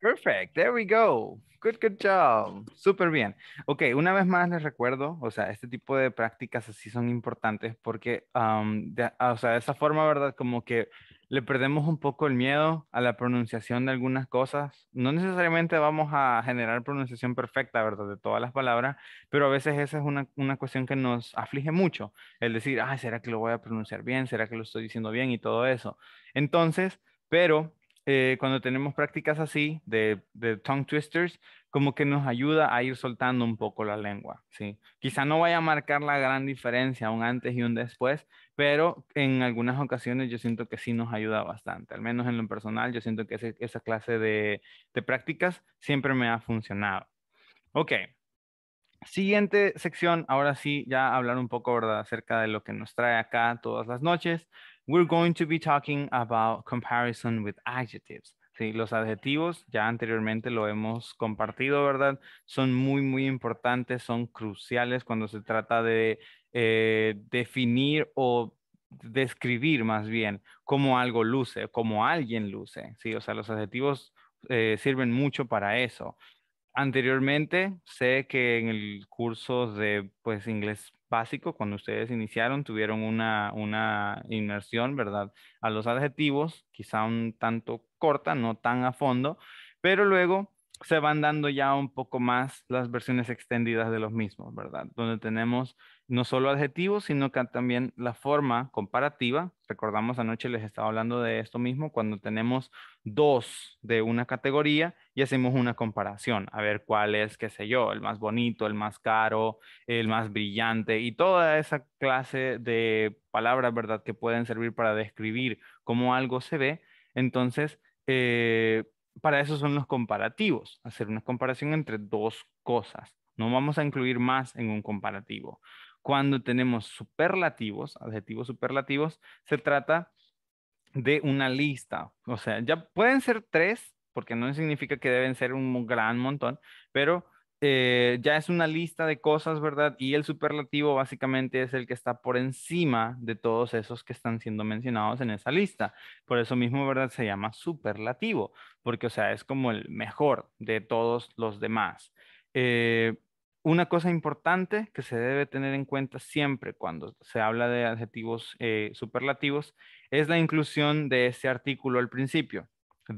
Perfect, there we go. Good, good job. super bien. Okay, una vez más les recuerdo, o sea, este tipo de prácticas así son importantes porque, um, o sea, de esa forma, ¿verdad? Como que le perdemos un poco el miedo a la pronunciación de algunas cosas. No necesariamente vamos a generar pronunciación perfecta, ¿verdad? De todas las palabras, pero a veces esa es una, cuestión que nos aflige mucho, el decir, ah, ¿será que lo voy a pronunciar bien? ¿Será que lo estoy diciendo bien? Y todo eso. Entonces, pero eh, cuando tenemos prácticas así de, tongue twisters, como que nos ayuda a ir soltando un poco la lengua, ¿sí? Quizá no vaya a marcar la gran diferencia, un antes y un después, pero en algunas ocasiones yo siento que sí nos ayuda bastante, al menos en lo personal, yo siento que esa clase de, de, prácticas siempre me ha funcionado. Ok, siguiente sección, ahora sí, ya hablar un poco ¿verdad? acerca de lo que nos trae acá todas las noches. We're going to be talking about comparison with adjectives. Sí, los adjetivos, ya anteriormente lo hemos compartido, ¿verdad? Son muy, muy importantes, son cruciales cuando se trata de eh, definir o describir más bien cómo algo luce, cómo alguien luce, ¿sí? O sea, los adjetivos eh, sirven mucho para eso. Anteriormente, sé que en el curso de, pues, inglés básico, cuando ustedes iniciaron, tuvieron una, una inmersión, ¿verdad? A los adjetivos, quizá un tanto corta, no tan a fondo, pero luego se van dando ya un poco más las versiones extendidas de los mismos, ¿verdad? Donde tenemos no solo adjetivos, sino que también la forma comparativa. Recordamos anoche les estaba hablando de esto mismo, cuando tenemos dos de una categoría y hacemos una comparación, a ver cuál es, qué sé yo, el más bonito, el más caro, el más brillante y toda esa clase de palabras, ¿verdad?, que pueden servir para describir cómo algo se ve. Entonces, eh, para eso son los comparativos, hacer una comparación entre dos cosas. No vamos a incluir más en un comparativo. Cuando tenemos superlativos, adjetivos superlativos, se trata de una lista. O sea, ya pueden ser tres, porque no significa que deben ser un gran montón, pero eh, ya es una lista de cosas, ¿verdad? Y el superlativo básicamente es el que está por encima de todos esos que están siendo mencionados en esa lista. Por eso mismo, ¿verdad? Se llama superlativo, porque, o sea, es como el mejor de todos los demás. Eh, una cosa importante que se debe tener en cuenta siempre cuando se habla de adjetivos eh, superlativos es la inclusión de ese artículo al principio,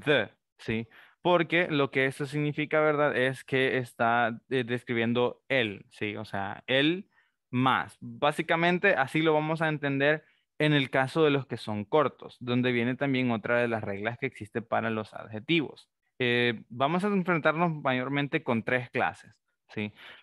the, ¿sí? Porque lo que eso significa, ¿verdad? Es que está eh, describiendo el, ¿sí? O sea, el más. Básicamente así lo vamos a entender en el caso de los que son cortos, donde viene también otra de las reglas que existe para los adjetivos. Eh, vamos a enfrentarnos mayormente con tres clases.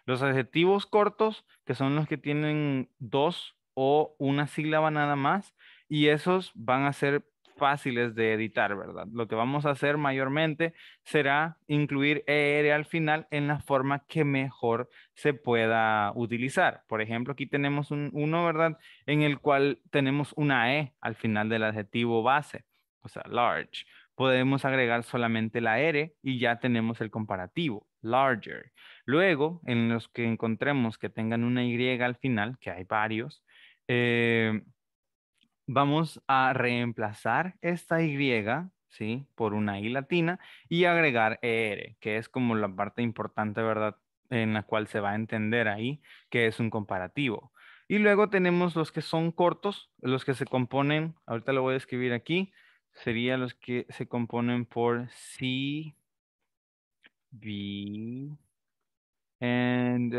Los adjetivos cortos, que son los que tienen dos o una sílaba nada más, y esos van a ser fáciles de editar, ¿verdad? Lo que vamos a hacer mayormente será incluir ER al final en la forma que mejor se pueda utilizar. Por ejemplo, aquí tenemos uno, ¿verdad? En el cual tenemos una E al final del adjetivo base, o sea, large. Podemos agregar solamente la R y ya tenemos el comparativo larger. Luego, en los que encontremos que tengan una Y al final, que hay varios, eh, vamos a reemplazar esta Y, ¿sí? Por una I latina y agregar ER, que es como la parte importante, ¿verdad? En la cual se va a entender ahí que es un comparativo. Y luego tenemos los que son cortos, los que se componen, ahorita lo voy a escribir aquí, serían los que se componen por C, B and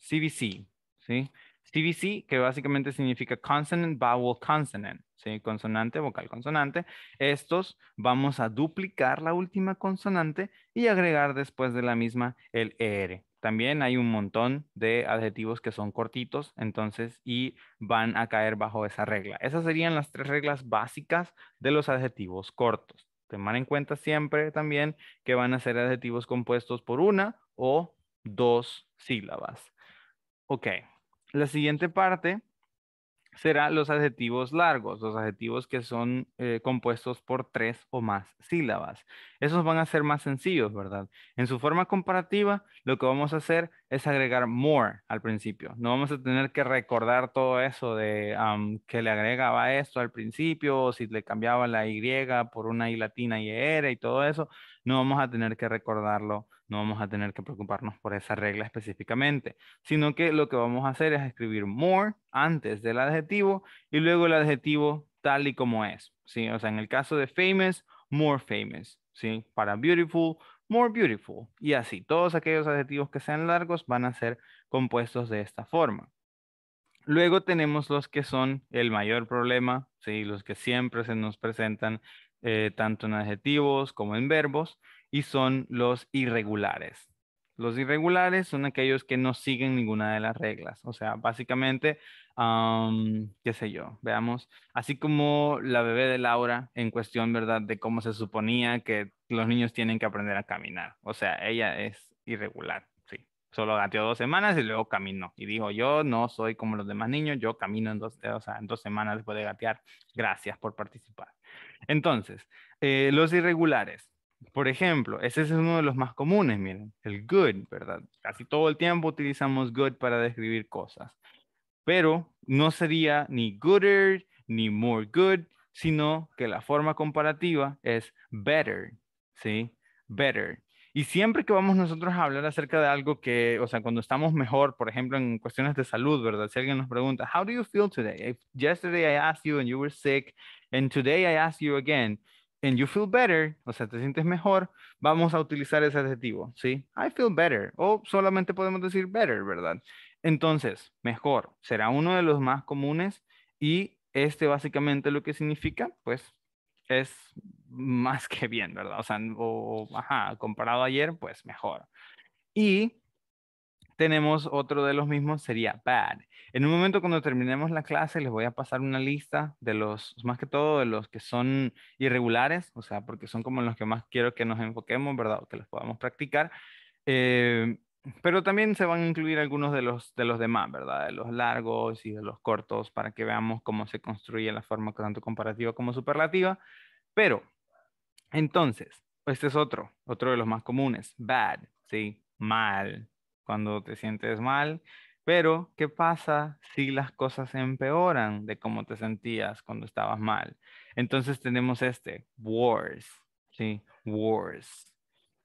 CVC, um, ¿sí? CVC, que básicamente significa consonant, vowel, consonant, ¿sí? Consonante, vocal, consonante. Estos vamos a duplicar la última consonante y agregar después de la misma el ER. También hay un montón de adjetivos que son cortitos, entonces, y van a caer bajo esa regla. Esas serían las tres reglas básicas de los adjetivos cortos tomar en cuenta siempre también que van a ser adjetivos compuestos por una o dos sílabas. Ok, la siguiente parte serán los adjetivos largos, los adjetivos que son eh, compuestos por tres o más sílabas. Esos van a ser más sencillos, ¿verdad? En su forma comparativa, lo que vamos a hacer es agregar more al principio. No vamos a tener que recordar todo eso de que le agregaba esto al principio, o si le cambiaba la Y por una I latina y era y todo eso. No vamos a tener que recordarlo, no vamos a tener que preocuparnos por esa regla específicamente, sino que lo que vamos a hacer es escribir more antes del adjetivo y luego el adjetivo tal y como es, O sea, en el caso de famous, more famous, ¿sí? Para beautiful, more beautiful. Y así, todos aquellos adjetivos que sean largos van a ser compuestos de esta forma. Luego tenemos los que son el mayor problema, ¿sí? los que siempre se nos presentan eh, tanto en adjetivos como en verbos, y son los irregulares. Los irregulares son aquellos que no siguen ninguna de las reglas. O sea, básicamente, qué sé yo, veamos, así como la bebé de Laura en cuestión, ¿verdad? De cómo se suponía que los niños tienen que aprender a caminar. O sea, ella es irregular, sí. Solo gateó dos semanas y luego caminó. Y dijo, yo no soy como los demás niños, yo camino en dos, en dos semanas después de gatear. Gracias por participar. Entonces, eh, los irregulares. Por ejemplo, ese es uno de los más comunes, miren, el good, ¿verdad? Casi todo el tiempo utilizamos good para describir cosas, pero no sería ni gooder ni more good, sino que la forma comparativa es better, ¿sí? Better. Y siempre que vamos nosotros a hablar acerca de algo que, o sea, cuando estamos mejor, por ejemplo, en cuestiones de salud, ¿verdad? Si alguien nos pregunta, how do you feel today? yesterday I asked you and you were sick, and today I ask you again, and you feel better, o sea, te sientes mejor, vamos a utilizar ese adjetivo, ¿sí? I feel better, o solamente podemos decir better, ¿verdad? Entonces, mejor, será uno de los más comunes y este básicamente lo que significa, pues, es más que bien, ¿verdad? O sea, o, ajá, comparado a ayer, pues mejor. Y tenemos otro de los mismos, sería bad. En un momento cuando terminemos la clase les voy a pasar una lista de los, más que todo de los que son irregulares, o sea, porque son como los que más quiero que nos enfoquemos, ¿verdad? O que los podamos practicar. Eh, pero también se van a incluir algunos de los, de los demás, ¿verdad? De los largos y de los cortos para que veamos cómo se construye la forma tanto comparativa como superlativa. Pero entonces, este es otro, otro de los más comunes, bad, ¿sí? Mal, cuando te sientes mal. Pero, ¿qué pasa si las cosas empeoran de cómo te sentías cuando estabas mal? Entonces tenemos este, wars, ¿sí? Wars.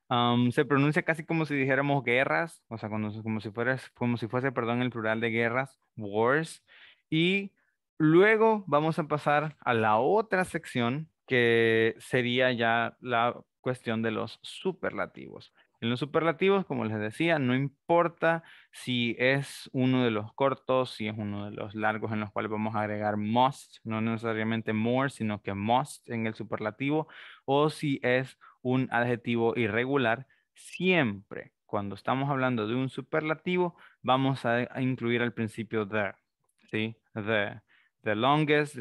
Um, se pronuncia casi como si dijéramos guerras, o sea, como, si, fueras, como si fuese, perdón, el plural de guerras, wars. Y luego vamos a pasar a la otra sección que sería ya la cuestión de los superlativos. En los superlativos, como les decía, no importa si es uno de los cortos, si es uno de los largos en los cuales vamos a agregar must, no necesariamente more, sino que must en el superlativo, o si es un adjetivo irregular, siempre cuando estamos hablando de un superlativo, vamos a, incluir al principio the, ¿sí? The, the longest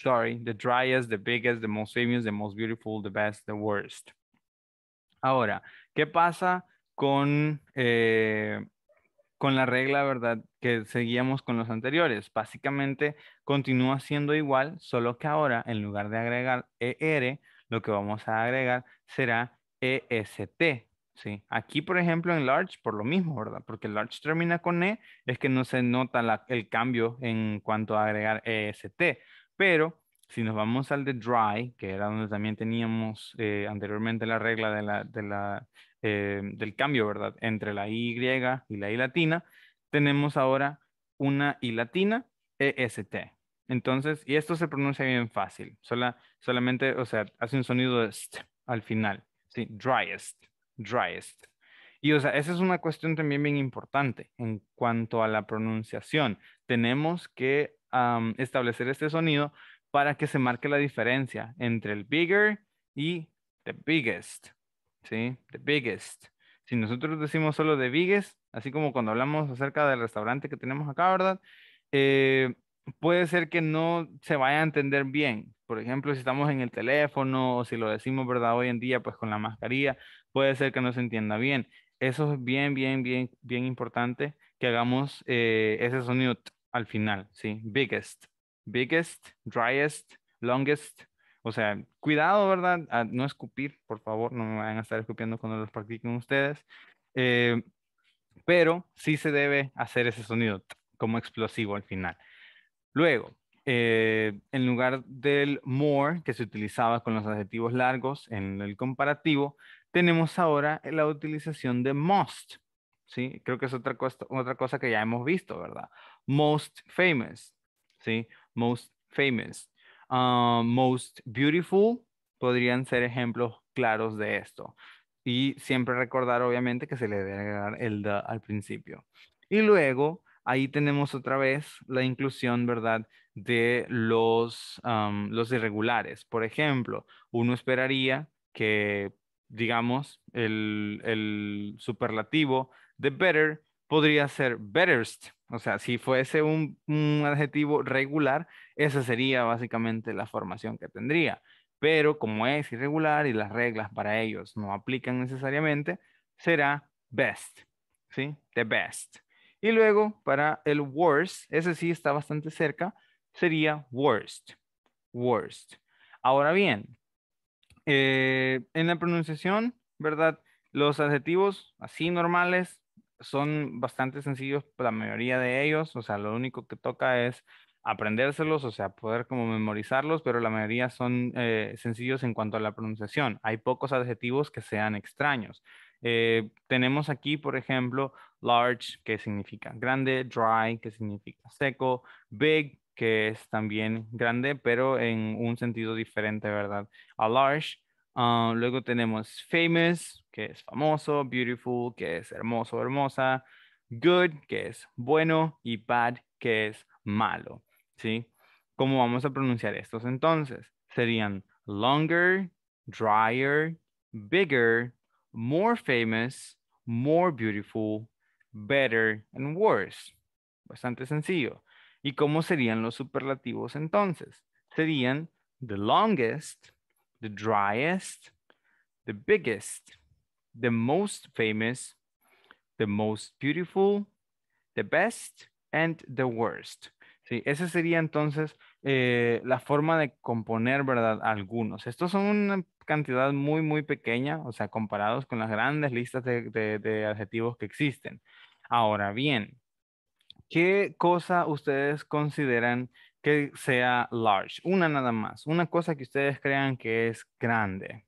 sorry, the driest, the biggest, the most famous, the most beautiful, the best, the worst. Ahora, ¿qué pasa eh, con, la regla, verdad, que seguíamos con los anteriores? Básicamente continúa siendo igual, solo que ahora en lugar de agregar ER, lo que vamos a agregar será EST. Aquí, por ejemplo, en large, por lo mismo, ¿verdad? Porque large termina con E, es que no se nota el cambio en cuanto a agregar EST. Pero si nos vamos al de dry, que era donde también teníamos eh, anteriormente la regla de de la, eh, del cambio, ¿verdad? Entre la Y y la I latina, tenemos ahora una I latina EST. Entonces, y esto se pronuncia bien fácil, sola, solamente, o sea, hace un sonido de st al final, ¿sí? dryest, dryest. Y o sea, esa es una cuestión también bien importante en cuanto a la pronunciación. Tenemos que establecer este sonido para que se marque la diferencia entre el bigger y the biggest. ¿Sí? The biggest. Si nosotros decimos solo the biggest, así como cuando hablamos acerca del restaurante que tenemos acá, ¿verdad? Eh, puede ser que no se vaya a entender bien. Por ejemplo, si estamos en el teléfono o si lo decimos, ¿verdad? Hoy en día, pues con la mascarilla, puede ser que no se entienda bien. Eso es bien, bien, bien, bien importante que hagamos eh, ese sonido al final, sí. Biggest, biggest, driest, longest. O sea, cuidado, ¿verdad? Ah, no escupir, por favor, no me vayan a estar escupiendo cuando los practiquen ustedes. Eh, pero sí se debe hacer ese sonido como explosivo al final. Luego, eh, en lugar del more que se utilizaba con los adjetivos largos en el comparativo, tenemos ahora la utilización de most ¿sí? Creo que es otra cosa, otra cosa que ya hemos visto, ¿verdad? most famous, ¿sí? Most famous. Um, most beautiful podrían ser ejemplos claros de esto. Y siempre recordar, obviamente, que se le debe agregar el the al principio. Y luego, ahí tenemos otra vez la inclusión, ¿verdad?, de los, um, los irregulares. Por ejemplo, uno esperaría que, digamos, el, el superlativo de better podría ser betterst, o sea, si fuese un, adjetivo regular, esa sería básicamente la formación que tendría. Pero como es irregular y las reglas para ellos no aplican necesariamente, será best, ¿sí? The best. Y luego para el worst, ese sí está bastante cerca, sería worst, worst. Ahora bien, eh, en la pronunciación, ¿verdad? Los adjetivos así normales son bastante sencillos la mayoría de ellos, o sea, lo único que toca es aprendérselos, o sea, poder como memorizarlos, pero la mayoría son eh, sencillos en cuanto a la pronunciación. Hay pocos adjetivos que sean extraños. Eh, tenemos aquí, por ejemplo, large, que significa grande, dry, que significa seco, big, que es también grande, pero en un sentido diferente, ¿verdad? A large Ah, luego tenemos famous, que es famoso, beautiful, que es hermoso, hermosa, good, que es bueno, y bad, que es malo. ¿Sí? ¿Cómo vamos a pronunciar estos entonces? Serían longer, drier, bigger, more famous, more beautiful, better, and worse. Bastante sencillo. ¿Y cómo serían los superlativos entonces? Serían the longest, the driest, the biggest, the most famous, the most beautiful, the best, and the worst. Sí, esa sería entonces eh, la forma de componer, ¿verdad? Algunos. Estos son una cantidad muy, muy pequeña, o sea, comparados con las grandes listas de, de adjetivos que existen. Ahora bien, ¿qué cosa ustedes consideran que sea large, una nada más, una cosa que ustedes crean que es grande.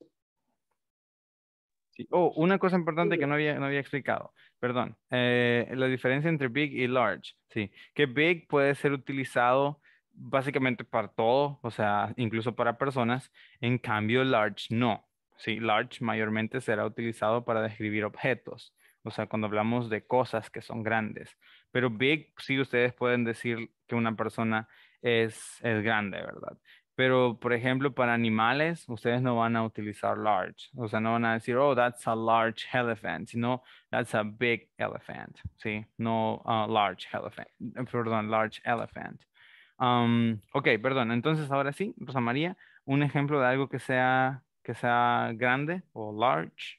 Oh, una cosa importante que mm. no había, no había explicado, perdón, eh, la diferencia entre big y large, sí, que big puede ser utilizado básicamente para todo, o sea, incluso para personas, en cambio large no, sí, large mayormente será utilizado para describir objetos o sea, cuando hablamos de cosas que son grandes. Pero big, sí, ustedes pueden decir que una persona es, grande, ¿verdad? Pero, por ejemplo, para animales, ustedes no van a utilizar large. O sea, no van a decir, oh, that's a large elephant, sino that's a big elephant, ¿sí? No a ah, large elephant, perdón, large elephant. Um, ok, perdón. Entonces, ahora sí, Rosa María, un ejemplo de algo que sea, que sea grande o large.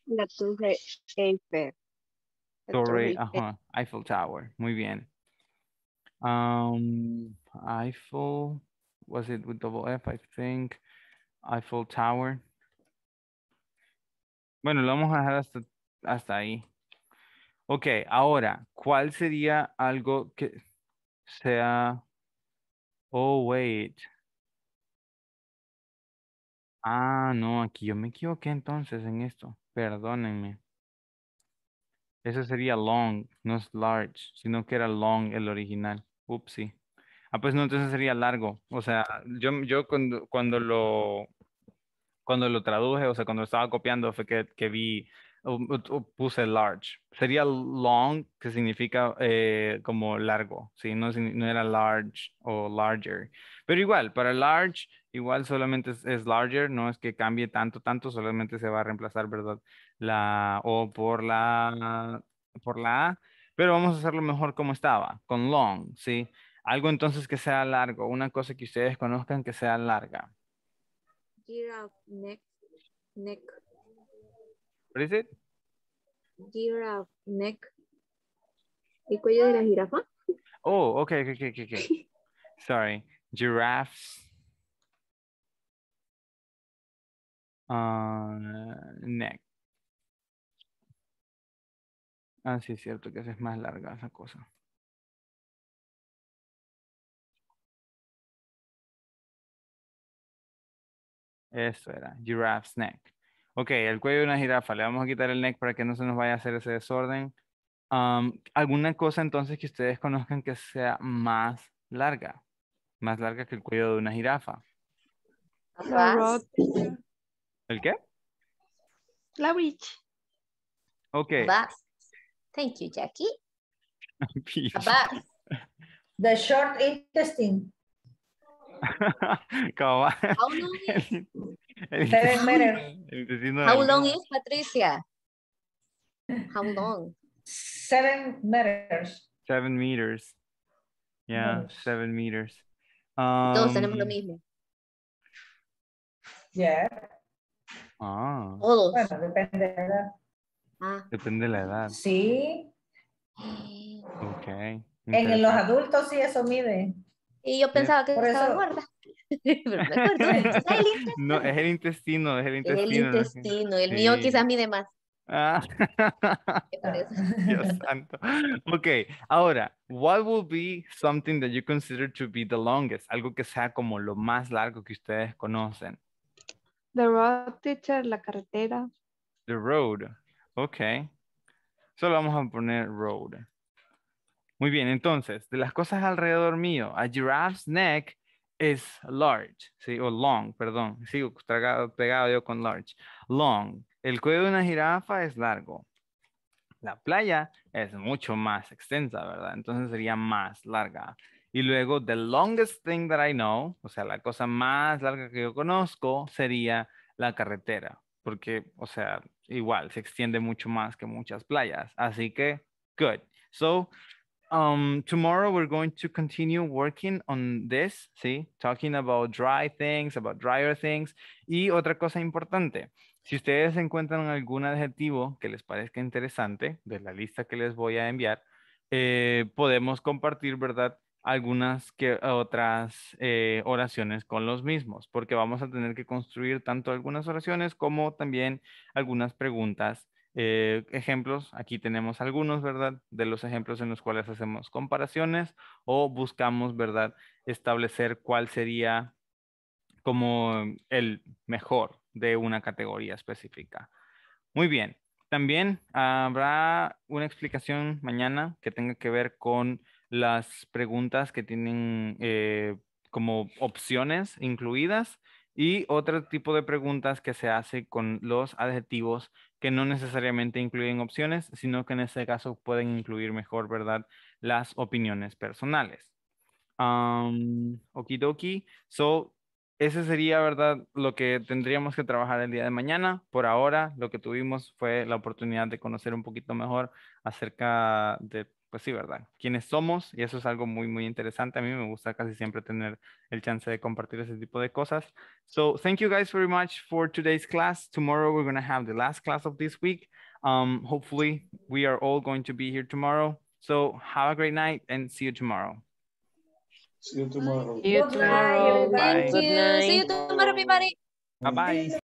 Torre, ajá, Eiffel Tower, muy bien. Um, Eiffel, was it with double F, I think, Eiffel Tower. Bueno, lo vamos a dejar hasta, hasta ahí. Ok, ahora, ¿cuál sería algo que sea, oh, wait. Ah, no, aquí yo me equivoqué entonces en esto, perdónenme. Ese sería long, no es large, sino que era long el original. Upsi. Ah, pues no, entonces sería largo. O sea, yo, yo cuando, cuando, lo, cuando lo traduje, o sea, cuando estaba copiando, fue que, vi, puse large. Sería long, que significa eh, como largo, ¿sí? No, era large o larger. Pero igual, para large, igual solamente es larger, no es que cambie tanto, tanto, solamente se va a reemplazar, ¿verdad? la O por la, por la pero vamos a hacerlo mejor como estaba, con long, ¿sí? Algo entonces que sea largo, una cosa que ustedes conozcan que sea larga. Giraffe neck. neck. What is it? Giraffe neck. ¿El cuello de la jirafa? Oh, okay, okay, okay, okay. Sorry. Giraffes. Uh, neck. Ah, sí, es cierto que es más larga esa cosa. Eso era, giraffe's neck. Ok, el cuello de una jirafa. Le vamos a quitar el neck para que no se nos vaya a hacer ese desorden. ¿Alguna cosa entonces que ustedes conozcan que sea más larga? Más larga que el cuello de una jirafa. ¿El qué? La witch. Ok. Thank you, Jackie. About the short intestine. How long is? Seven meters. How long is, Patricia? How long? Seven meters. Seven meters. Yeah, meters. seven meters. Um, Todos tenemos lo mismo. Yeah. Ah. Todos. Oh. Bueno, depende de Ah. Depende de la edad. Sí. Ok. En los adultos sí eso mide. Y yo pensaba que Por estaba gorda. no, es el intestino, es el intestino. El mío quizás mide más. Ah. Ok, ahora, what would be something that you consider to be the longest? Algo que sea como lo más largo que ustedes conocen. The road, teacher, la carretera. The road. Ok. Solo vamos a poner road. Muy bien, entonces, de las cosas alrededor mío, a giraffe's neck is large, ¿sí? O long, perdón. Sigo pegado yo con large. Long. El cuello de una jirafa es largo. La playa es mucho más extensa, ¿verdad? Entonces sería más larga. Y luego, the longest thing that I know, o sea, la cosa más larga que yo conozco sería la carretera. Porque, o sea, igual se extiende mucho más que muchas playas. Así que, good. So, um, tomorrow we're going to continue working on this, ¿sí? Talking about dry things, about drier things. Y otra cosa importante, si ustedes encuentran algún adjetivo que les parezca interesante de la lista que les voy a enviar, eh, podemos compartir, ¿verdad? algunas que otras eh, oraciones con los mismos, porque vamos a tener que construir tanto algunas oraciones como también algunas preguntas. Eh, ejemplos, aquí tenemos algunos, ¿verdad? De los ejemplos en los cuales hacemos comparaciones o buscamos, ¿verdad? Establecer cuál sería como el mejor de una categoría específica. Muy bien. También habrá una explicación mañana que tenga que ver con las preguntas que tienen eh, como opciones incluidas y otro tipo de preguntas que se hace con los adjetivos que no necesariamente incluyen opciones, sino que en ese caso pueden incluir mejor, ¿verdad? Las opiniones personales. okidoki. So, ese sería, ¿verdad? Lo que tendríamos que trabajar el día de mañana. Por ahora, lo que tuvimos fue la oportunidad de conocer un poquito mejor acerca de pues sí, ¿verdad? Quiénes somos, y eso es algo muy, muy interesante. A mí me gusta casi siempre tener el chance de compartir ese tipo de cosas. So, thank you guys very much for today's class. Tomorrow we're going to have the last class of this week. Um, hopefully we are all going to be here tomorrow. So, have a great night and see you tomorrow. See you tomorrow. See you tomorrow. Bye. Bye-bye.